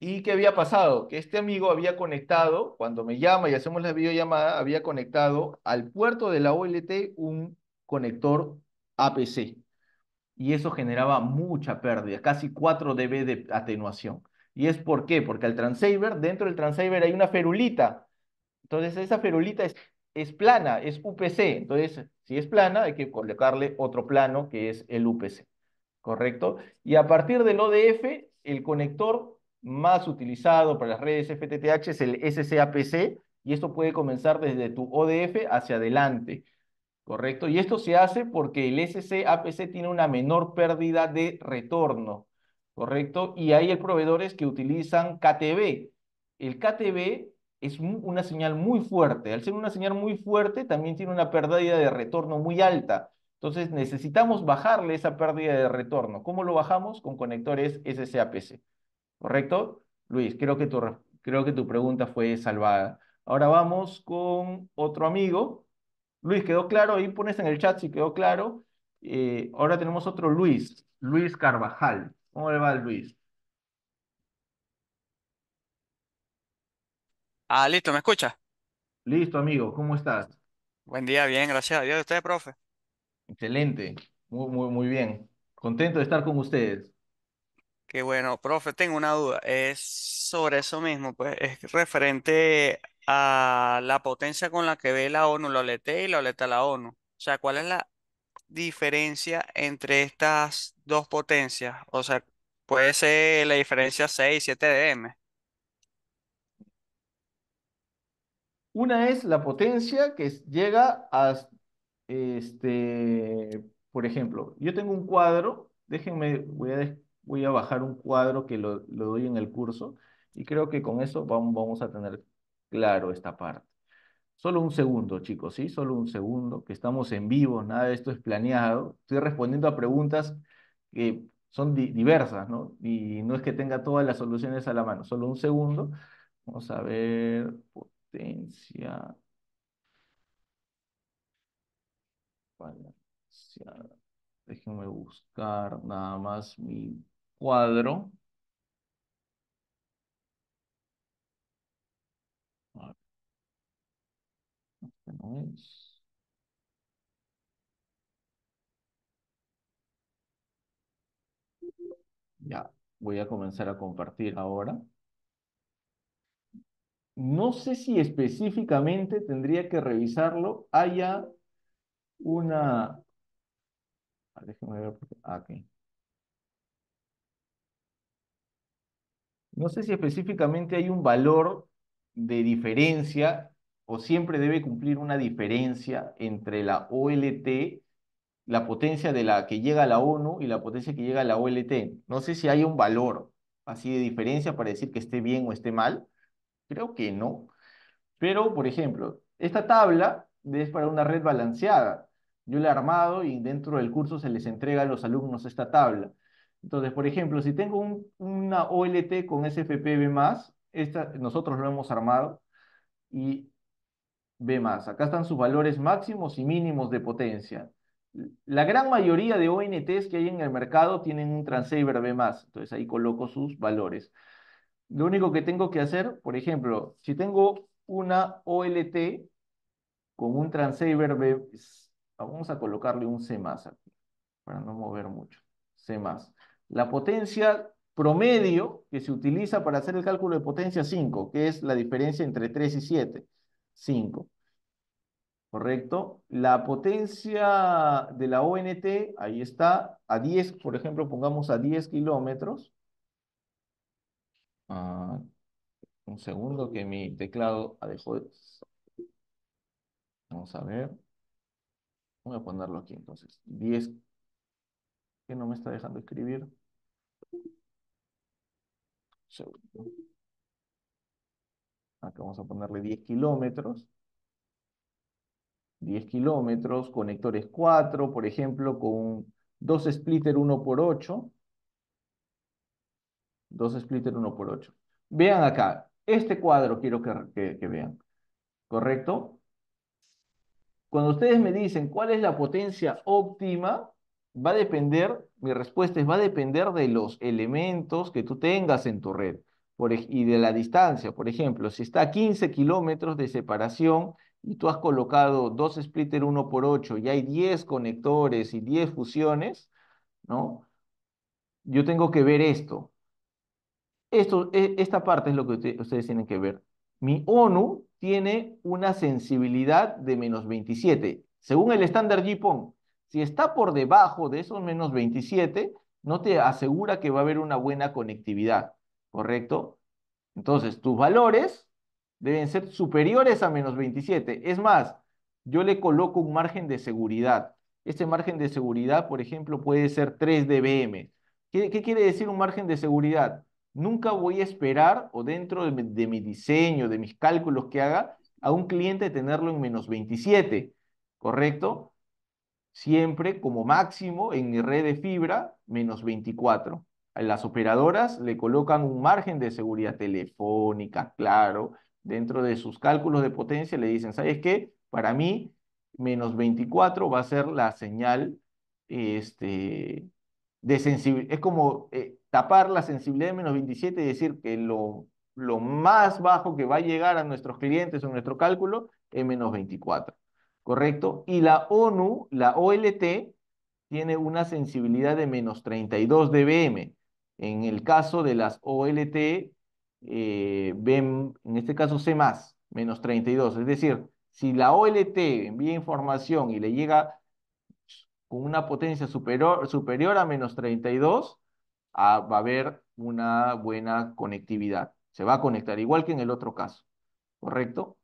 ¿Y qué había pasado? Que este amigo había conectado, cuando me llama y hacemos la videollamada, había conectado al puerto de la OLT un conector APC. Y eso generaba mucha pérdida, casi 4 dB de atenuación. ¿Y es por qué? Porque al transceiver, dentro del transceiver hay una ferulita. Entonces esa ferulita es, es plana, es UPC. Entonces, si es plana, hay que colocarle otro plano que es el UPC. ¿Correcto? Y a partir del ODF, el conector más utilizado para las redes FTTH es el SCAPC, y esto puede comenzar desde tu ODF hacia adelante, ¿correcto? Y esto se hace porque el SCAPC tiene una menor pérdida de retorno, ¿correcto? Y hay proveedores que utilizan KTB. El KTB es una señal muy fuerte. Al ser una señal muy fuerte, también tiene una pérdida de retorno muy alta. Entonces, necesitamos bajarle esa pérdida de retorno. ¿Cómo lo bajamos? Con conectores SCAPC. ¿Correcto? Luis, creo que tu, creo que tu pregunta fue salvada. Ahora vamos con otro amigo. Luis, ¿quedó claro? Ahí pones en el chat si quedó claro. Eh, ahora tenemos otro Luis, Luis Carvajal. ¿Cómo le va, Luis? Ah, listo, ¿me escucha? Listo, amigo, ¿cómo estás? Buen día, bien, gracias a Dios. ¿Usted, profe? Excelente, muy, muy, muy bien. Contento de estar con ustedes. Qué bueno, profe, tengo una duda. Es sobre eso mismo, pues es referente a la potencia con la que ve la ONU la OLET y la OLET a la ONU. O sea, ¿cuál es la diferencia entre estas dos potencias? O sea, puede ser la diferencia 6 7 dm. Una es la potencia que llega a, este, por ejemplo, yo tengo un cuadro, déjenme, voy a, voy a bajar un cuadro que lo, lo doy en el curso y creo que con eso vamos a tener claro esta parte. Solo un segundo, chicos, ¿sí? Solo un segundo, que estamos en vivo, nada de esto es planeado. Estoy respondiendo a preguntas que son diversas, ¿no? Y no es que tenga todas las soluciones a la mano. Solo un segundo. Vamos a ver, potencia. Déjenme buscar nada más mi cuadro. Ya, voy a comenzar a compartir ahora. No sé si específicamente tendría que revisarlo. Haya una... Déjeme ver por Aquí. Ah, no sé si específicamente hay un valor de diferencia siempre debe cumplir una diferencia entre la OLT, la potencia de la que llega a la ONU y la potencia que llega a la OLT. No sé si hay un valor así de diferencia para decir que esté bien o esté mal. Creo que no. Pero, por ejemplo, esta tabla es para una red balanceada. Yo la he armado y dentro del curso se les entrega a los alumnos esta tabla. Entonces, por ejemplo, si tengo una OLT con SFPB+, esta, nosotros lo hemos armado, y B más. Acá están sus valores máximos y mínimos de potencia. La gran mayoría de ONTs que hay en el mercado tienen un transceiver B más. Entonces ahí coloco sus valores. Lo único que tengo que hacer, por ejemplo, si tengo una OLT con un transceiver B, vamos a colocarle un C más aquí, para no mover mucho. C más. La potencia promedio que se utiliza para hacer el cálculo de potencia 5, que es la diferencia entre 3 y 7. 5. ¿Correcto? La potencia de la ONT, ahí está, a 10, por ejemplo, pongamos a 10 kilómetros. Ah, un segundo que mi teclado ha dejado Vamos a ver. Voy a ponerlo aquí entonces. 10. Que no me está dejando escribir. Un segundo acá vamos a ponerle 10 kilómetros, 10 kilómetros, conectores 4, por ejemplo, con dos splitter 1 por 8, dos splitter 1 por 8. Vean acá, este cuadro quiero que vean, ¿correcto? Cuando ustedes me dicen cuál es la potencia óptima, va a depender, mi respuesta es, va a depender de los elementos que tú tengas en tu red y de la distancia. Por ejemplo, si está a 15 kilómetros de separación y tú has colocado dos splitter 1 por 8 y hay 10 conectores y 10 fusiones, ¿no? Yo tengo que ver esto. esto e, esta parte es lo que ustedes tienen que ver. Mi ONU tiene una sensibilidad de menos 27. Según el estándar GPON, si está por debajo de esos menos 27, no te asegura que va a haber una buena conectividad. ¿correcto? Entonces, tus valores deben ser superiores a menos 27. Es más, yo le coloco un margen de seguridad. Este margen de seguridad, por ejemplo, puede ser 3 dBm. ¿Qué, ¿Qué, quiere decir un margen de seguridad? Nunca voy a esperar, o dentro de mi, de mi diseño, de mis cálculos que haga, a un cliente tenerlo en menos 27, ¿correcto? Siempre como máximo en mi red de fibra, menos 24 las operadoras le colocan un margen de seguridad telefónica, claro, dentro de sus cálculos de potencia le dicen, ¿sabes qué? Para mí, menos 24 va a ser la señal este, de sensibilidad. Es como eh, tapar la sensibilidad de menos 27 y decir que lo, lo más bajo que va a llegar a nuestros clientes en nuestro cálculo es menos 24. ¿Correcto? Y la ONU, la OLT, tiene una sensibilidad de menos 32 dBm. En el caso de las OLT, ven, eh, en este caso C más, menos 32. Es decir, si la OLT envía información y le llega con una potencia superior, superior a menos 32, ah, va a haber una buena conectividad. Se va a conectar, igual que en el otro caso. ¿Correcto?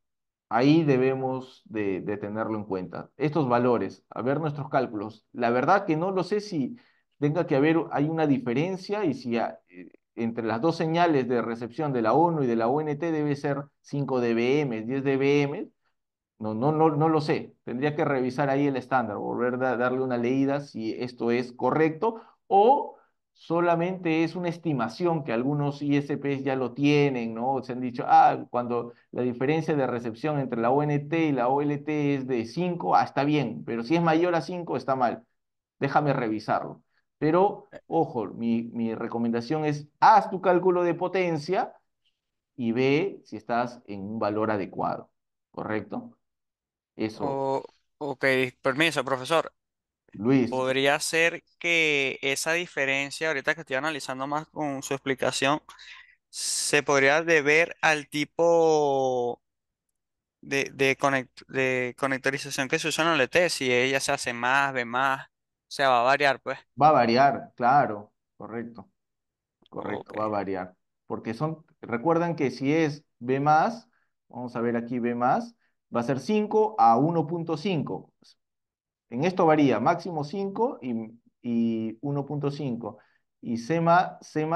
Ahí debemos de tenerlo en cuenta. Estos valores, a ver nuestros cálculos. La verdad que no lo sé si tenga que haber, hay una diferencia y si eh, entre las dos señales de recepción de la ONU y de la ONT debe ser 5 dBm, 10 dBm, no, no, no, no lo sé. Tendría que revisar ahí el estándar, volver a darle una leída si esto es correcto o solamente es una estimación que algunos ISPs ya lo tienen, ¿no? Se han dicho, ah, cuando la diferencia de recepción entre la ONT y la OLT es de 5, ah, está bien, pero si es mayor a 5, está mal. Déjame revisarlo. Pero, ojo, mi, recomendación es, haz tu cálculo de potencia y ve si estás en un valor adecuado, ¿correcto? Eso. ok, permiso, profesor. Luis, Podría ser que esa diferencia, ahorita que estoy analizando más con su explicación, se podría deber al tipo de, de, de conectorización que se usa en OLT, si ella se hace más, ve más, sea, va a variar, pues. Va a variar, claro, correcto. Correcto, va a variar. Porque son, recuerdan que si es B más, vamos a ver aquí B más, va a ser 5 a 1.5. En esto varía, máximo 5 y, 1.5. Y C más, C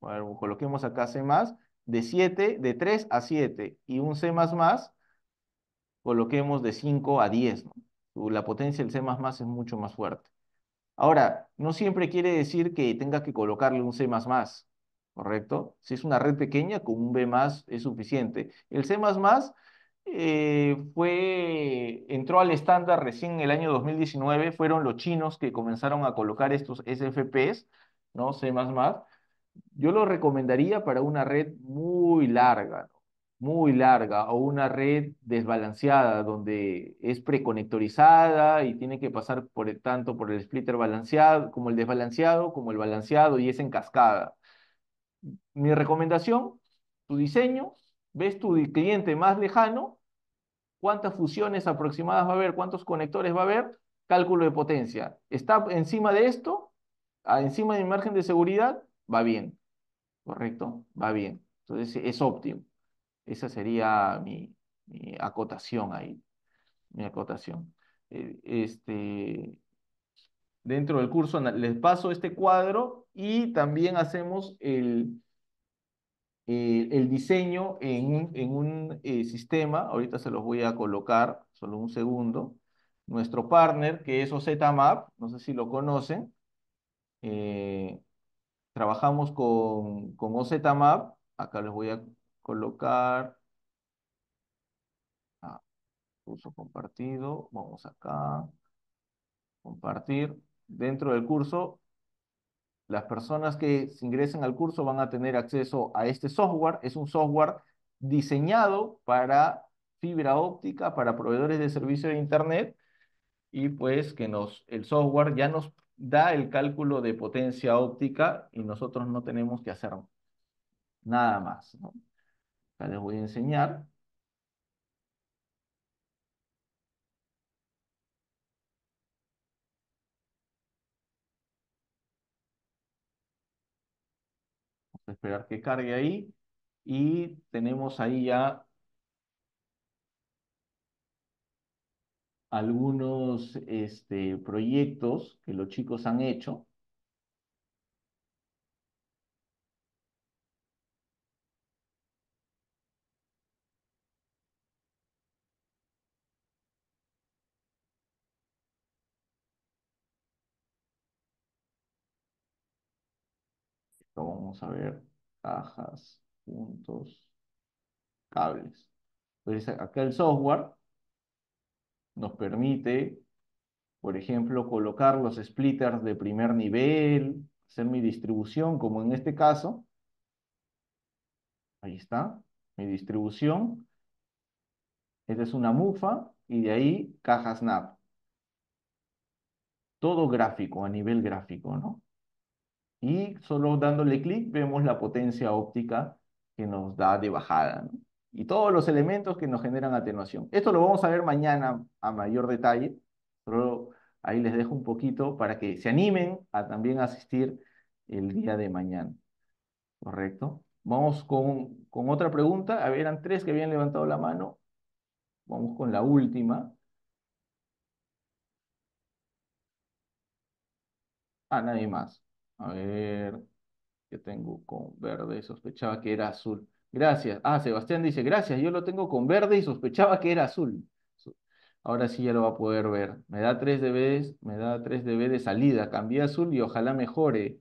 bueno, coloquemos acá C más, de 7, de 3 a 7. Y un C coloquemos de 5 a 10. La potencia del C más es mucho más fuerte. Ahora, no siempre quiere decir que tenga que colocarle un C++, ¿correcto? Si es una red pequeña, con un B+, es suficiente. El C++ eh, fue, entró al estándar recién en el año 2019, fueron los chinos que comenzaron a colocar estos SFPs, ¿no? C++. Yo lo recomendaría para una red muy larga, ¿no? muy larga o una red desbalanceada donde es preconectorizada y tiene que pasar por tanto por el splitter balanceado como el desbalanceado como el balanceado y es en cascada. Mi recomendación, tu diseño, ves tu cliente más lejano, cuántas fusiones aproximadas va a haber, cuántos conectores va a haber, cálculo de potencia. ¿Está encima de esto? ¿Encima de margen de seguridad? Va bien. ¿Correcto? Va bien. Entonces es óptimo. Esa sería mi, acotación ahí, mi acotación. Eh, este, dentro del curso les paso este cuadro y también hacemos el, eh, diseño en un, eh, sistema, ahorita se los voy a colocar, solo un segundo, nuestro partner que es OZMAP, no sé si lo conocen, trabajamos con, con OZMAP, acá les voy a colocar, curso ah, compartido, vamos acá, compartir. Dentro del curso, las personas que se ingresen al curso van a tener acceso a este software. Es un software diseñado para fibra óptica, para proveedores de servicio de Internet, y pues que nos, el software ya nos da el cálculo de potencia óptica y nosotros no tenemos que hacer nada más. ¿no? les voy a enseñar. Vamos a esperar que cargue ahí. Y tenemos ahí ya algunos este, proyectos que los chicos han hecho. a ver, cajas, puntos, cables. Entonces, acá el software nos permite, por ejemplo, colocar los splitters de primer nivel, hacer mi distribución, como en este caso. Ahí está, mi distribución. Esta es una mufa y de ahí cajas snap. Todo gráfico, a nivel gráfico, ¿no? Y solo dándole clic vemos la potencia óptica que nos da de bajada. Y todos los elementos que nos generan atenuación. Esto lo vamos a ver mañana a mayor detalle. Solo ahí les dejo un poquito para que se animen a también asistir el día de mañana. Correcto. Vamos con, con otra pregunta. A ver, tres que habían levantado la mano. Vamos con la última. Ah, nadie más. A ver, ¿qué tengo con verde sospechaba que era azul. Gracias. Ah, Sebastián dice, gracias, yo lo tengo con verde y sospechaba que era azul. Ahora sí ya lo va a poder ver. Me da 3 dB, me da 3 dB de salida. Cambié azul y ojalá mejore.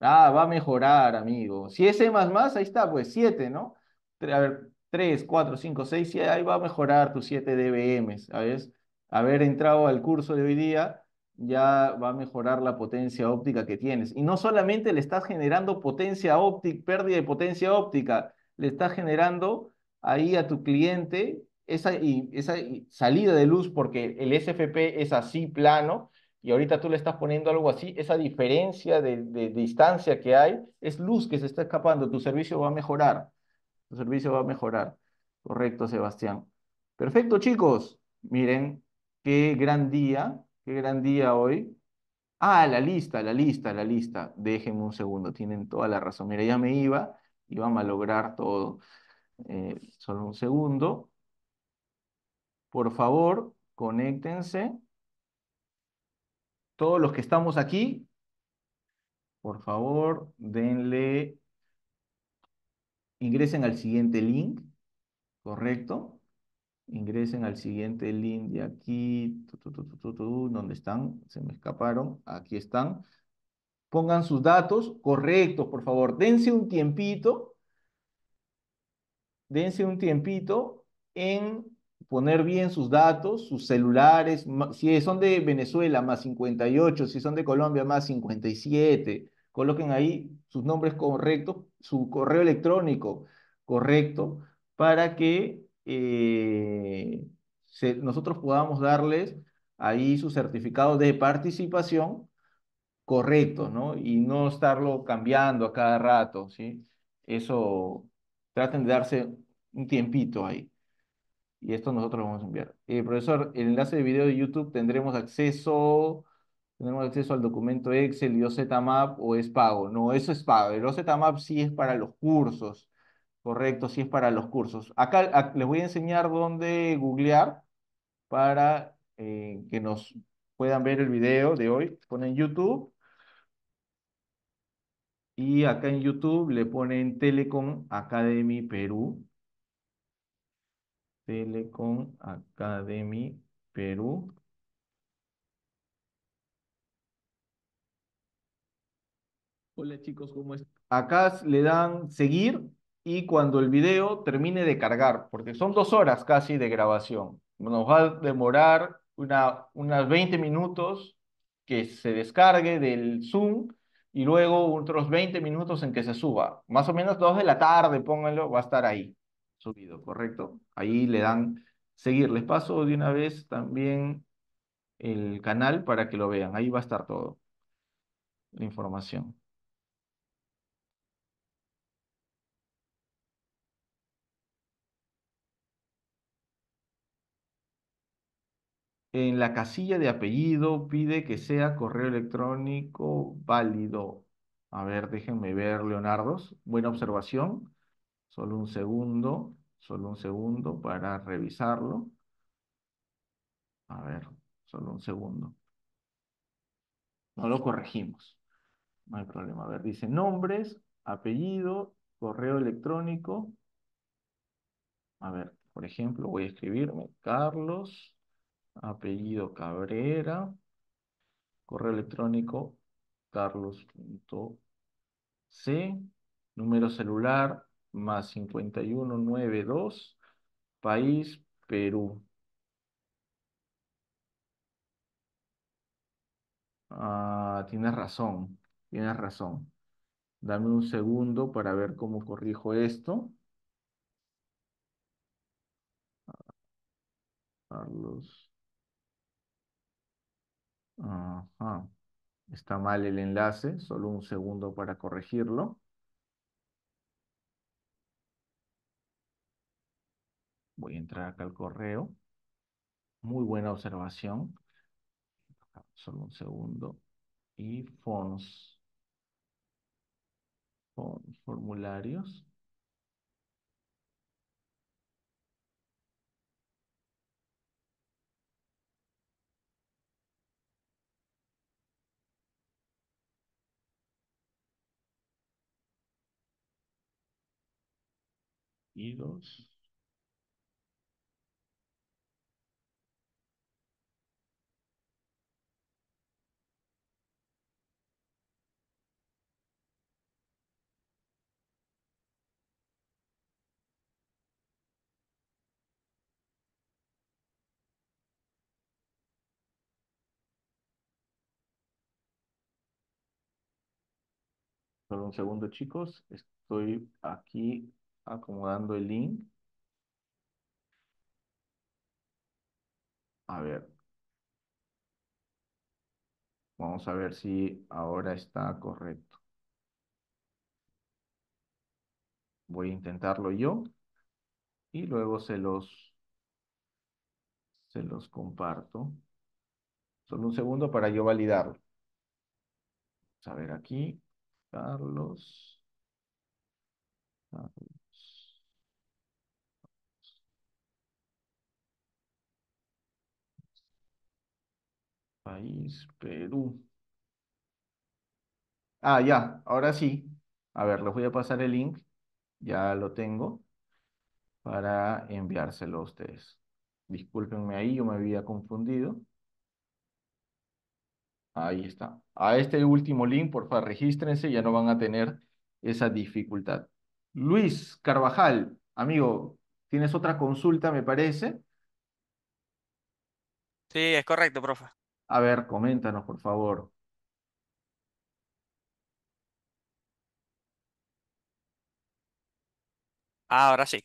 Ah, va a mejorar, amigo. Si e más más, ahí está, pues 7, ¿no? A ver, 3, 4, 5, 6, y ahí va a mejorar tus 7 dBm. ¿Sabes? Haber entrado al curso de hoy día ya va a mejorar la potencia óptica que tienes. Y no solamente le estás generando potencia óptica, pérdida de potencia óptica, le estás generando ahí a tu cliente esa, y, esa salida de luz porque el SFP es así plano y ahorita tú le estás poniendo algo así, esa diferencia de distancia que hay es luz que se está escapando, tu servicio va a mejorar, tu servicio va a mejorar. Correcto, Sebastián. Perfecto, chicos. Miren, qué gran día gran día hoy. Ah, la lista, la lista, la lista. Déjenme un segundo, tienen toda la razón. Mira, ya me iba, iba a lograr todo. Eh, solo un segundo. Por favor, conéctense. Todos los que estamos aquí, por favor, denle, ingresen al siguiente link, ¿correcto? Ingresen al siguiente link de aquí, ¿Dónde donde están, se me escaparon, aquí están. Pongan sus datos correctos, por favor. Dense un tiempito, dense un tiempito en poner bien sus datos, sus celulares, si son de Venezuela, más 58, si son de Colombia, más 57. Coloquen ahí sus nombres correctos, su correo electrónico correcto, para que eh, nosotros podamos darles ahí su certificado de participación correcto ¿no? Y no estarlo cambiando a cada rato, ¿sí? Eso, traten de darse un tiempito ahí. Y esto nosotros vamos a enviar. Eh, profesor, el enlace de video de YouTube tendremos acceso, tendremos acceso al documento Excel y OZMAP o es pago. No, eso es pago. El OZMAP sí es para los cursos. Correcto, si es para los cursos. Acá les voy a enseñar dónde googlear para eh, que nos puedan ver el video de hoy. Ponen YouTube. Y acá en YouTube le ponen Telecom Academy Perú. Telecom Academy Perú. Hola chicos, ¿cómo están? Acá le dan seguir y cuando el video termine de cargar, porque son dos horas casi de grabación. Nos va a demorar una, unas 20 minutos que se descargue del Zoom y luego otros 20 minutos en que se suba. Más o menos dos de la tarde, pónganlo, va a estar ahí subido, ¿correcto? Ahí le dan seguir. Les paso de una vez también el canal para que lo vean. Ahí va a estar todo, la información. en la casilla de apellido pide que sea correo electrónico válido. A ver, déjenme ver, Leonardo. Buena observación. Solo un segundo, solo un segundo para revisarlo. A ver, solo un segundo. No lo corregimos. No hay problema. A ver, dice nombres, apellido, correo electrónico. A ver, por ejemplo, voy a escribirme Carlos apellido Cabrera, correo electrónico carlos.c, número celular más 5192, país Perú. Ah, tienes razón, tienes razón. Dame un segundo para ver cómo corrijo esto. Carlos. Ajá. Está mal el enlace, solo un segundo para corregirlo. Voy a entrar acá al correo. Muy buena observación. Solo un segundo. Y fonts. formularios. y un segundo, chicos. Estoy aquí acomodando el link. A ver. Vamos a ver si ahora está correcto. Voy a intentarlo yo y luego se los, se los comparto. Solo un segundo para yo validarlo. Vamos a ver aquí. Carlos. Carlos. País, Perú. Ah, ya, ahora sí. A ver, les voy a pasar el link. Ya lo tengo para enviárselo a ustedes. Discúlpenme ahí, yo me había confundido. Ahí está. A este último link, por favor, regístrense, ya no van a tener esa dificultad. Luis Carvajal, amigo, ¿tienes otra consulta, me parece? Sí, es correcto, profe. A ver, coméntanos, por favor. Ah, ahora sí.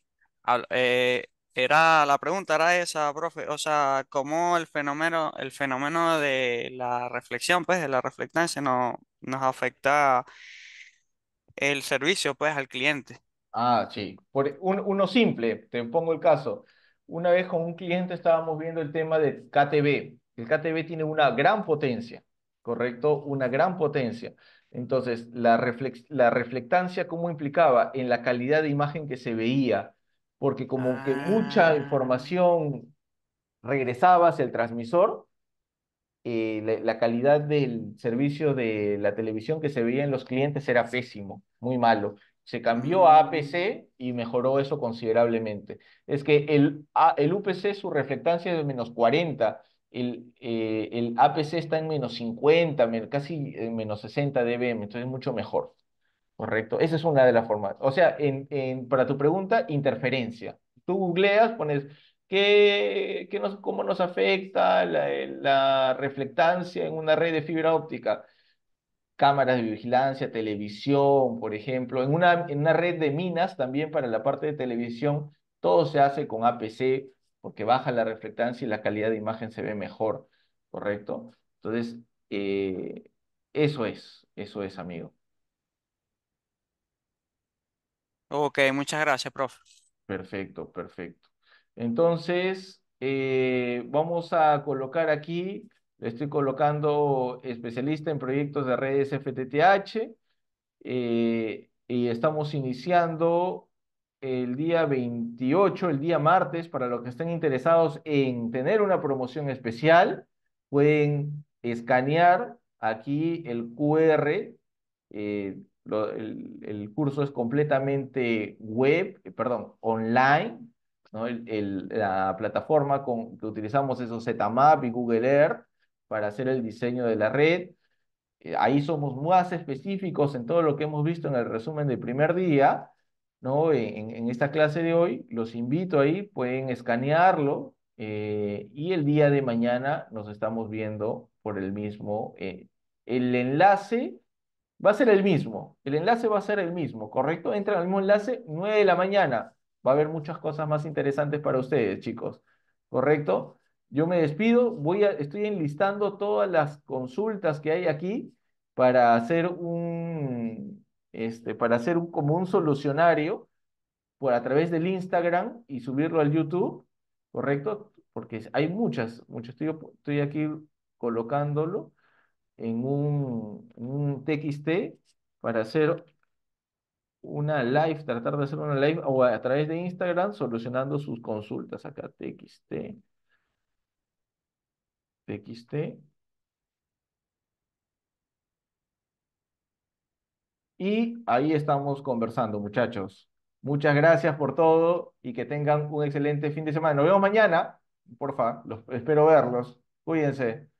Eh, era la pregunta, era esa, profe. O sea, cómo el fenómeno, el fenómeno de la reflexión, pues, de la reflectancia no, nos afecta el servicio, pues, al cliente. Ah, sí. Por, uno simple, te pongo el caso. Una vez con un cliente estábamos viendo el tema de KTV. El KTB tiene una gran potencia, ¿correcto? Una gran potencia. Entonces, la, la reflectancia, ¿cómo implicaba? En la calidad de imagen que se veía, porque como que mucha ah. información regresaba hacia el transmisor, eh, la, calidad del servicio de la televisión que se veía en los clientes era pésimo, muy malo. Se cambió a mm. APC y mejoró eso considerablemente. Es que el, el UPC, su reflectancia es de menos 40 el, eh, APC está en menos 50, casi en menos 60 dBm, entonces es mucho mejor. Correcto, esa es una de las formas. O sea, en, en, para tu pregunta, interferencia. Tú googleas, pones ¿Qué, qué cómo nos afecta la, reflectancia en una red de fibra óptica? Cámaras de vigilancia, televisión, por ejemplo. En una, en una red de minas, también para la parte de televisión, todo se hace con APC porque baja la reflectancia y la calidad de imagen se ve mejor, ¿correcto? Entonces, eh, eso es, eso es, amigo. Ok, muchas gracias, profe. Perfecto, perfecto. Entonces, eh, vamos a colocar aquí, le estoy colocando especialista en proyectos de redes FTTH eh, y estamos iniciando el día 28, el día martes, para los que estén interesados en tener una promoción especial, pueden escanear aquí el QR. Eh, el, curso es completamente web, eh, perdón, online. ¿no? El, la plataforma con, que utilizamos es ZMAP y Google Earth para hacer el diseño de la red. Eh, ahí somos más específicos en todo lo que hemos visto en el resumen del primer día ¿no? E-, en, esta clase de hoy, los invito ahí, pueden escanearlo eh, y el día de mañana nos estamos viendo por el mismo. Eh, el enlace va a ser el mismo, el enlace va a ser el mismo, ¿correcto? entra al mismo enlace, 9 de la mañana. Va a haber muchas cosas más interesantes para ustedes, chicos, ¿correcto? Yo me despido, voy a, estoy enlistando todas las consultas que hay aquí para hacer un, este, para hacer un, como un solucionario por a través del Instagram y subirlo al YouTube, ¿correcto? Porque hay muchas, muchas, estoy, aquí colocándolo en un, en un TXT para hacer una live, tratar de hacer una live o a través de Instagram solucionando sus consultas acá, TXT. TXT. Y ahí estamos conversando, muchachos. Muchas gracias por todo y que tengan un excelente fin de semana. Nos vemos mañana, porfa, espero verlos. Cuídense.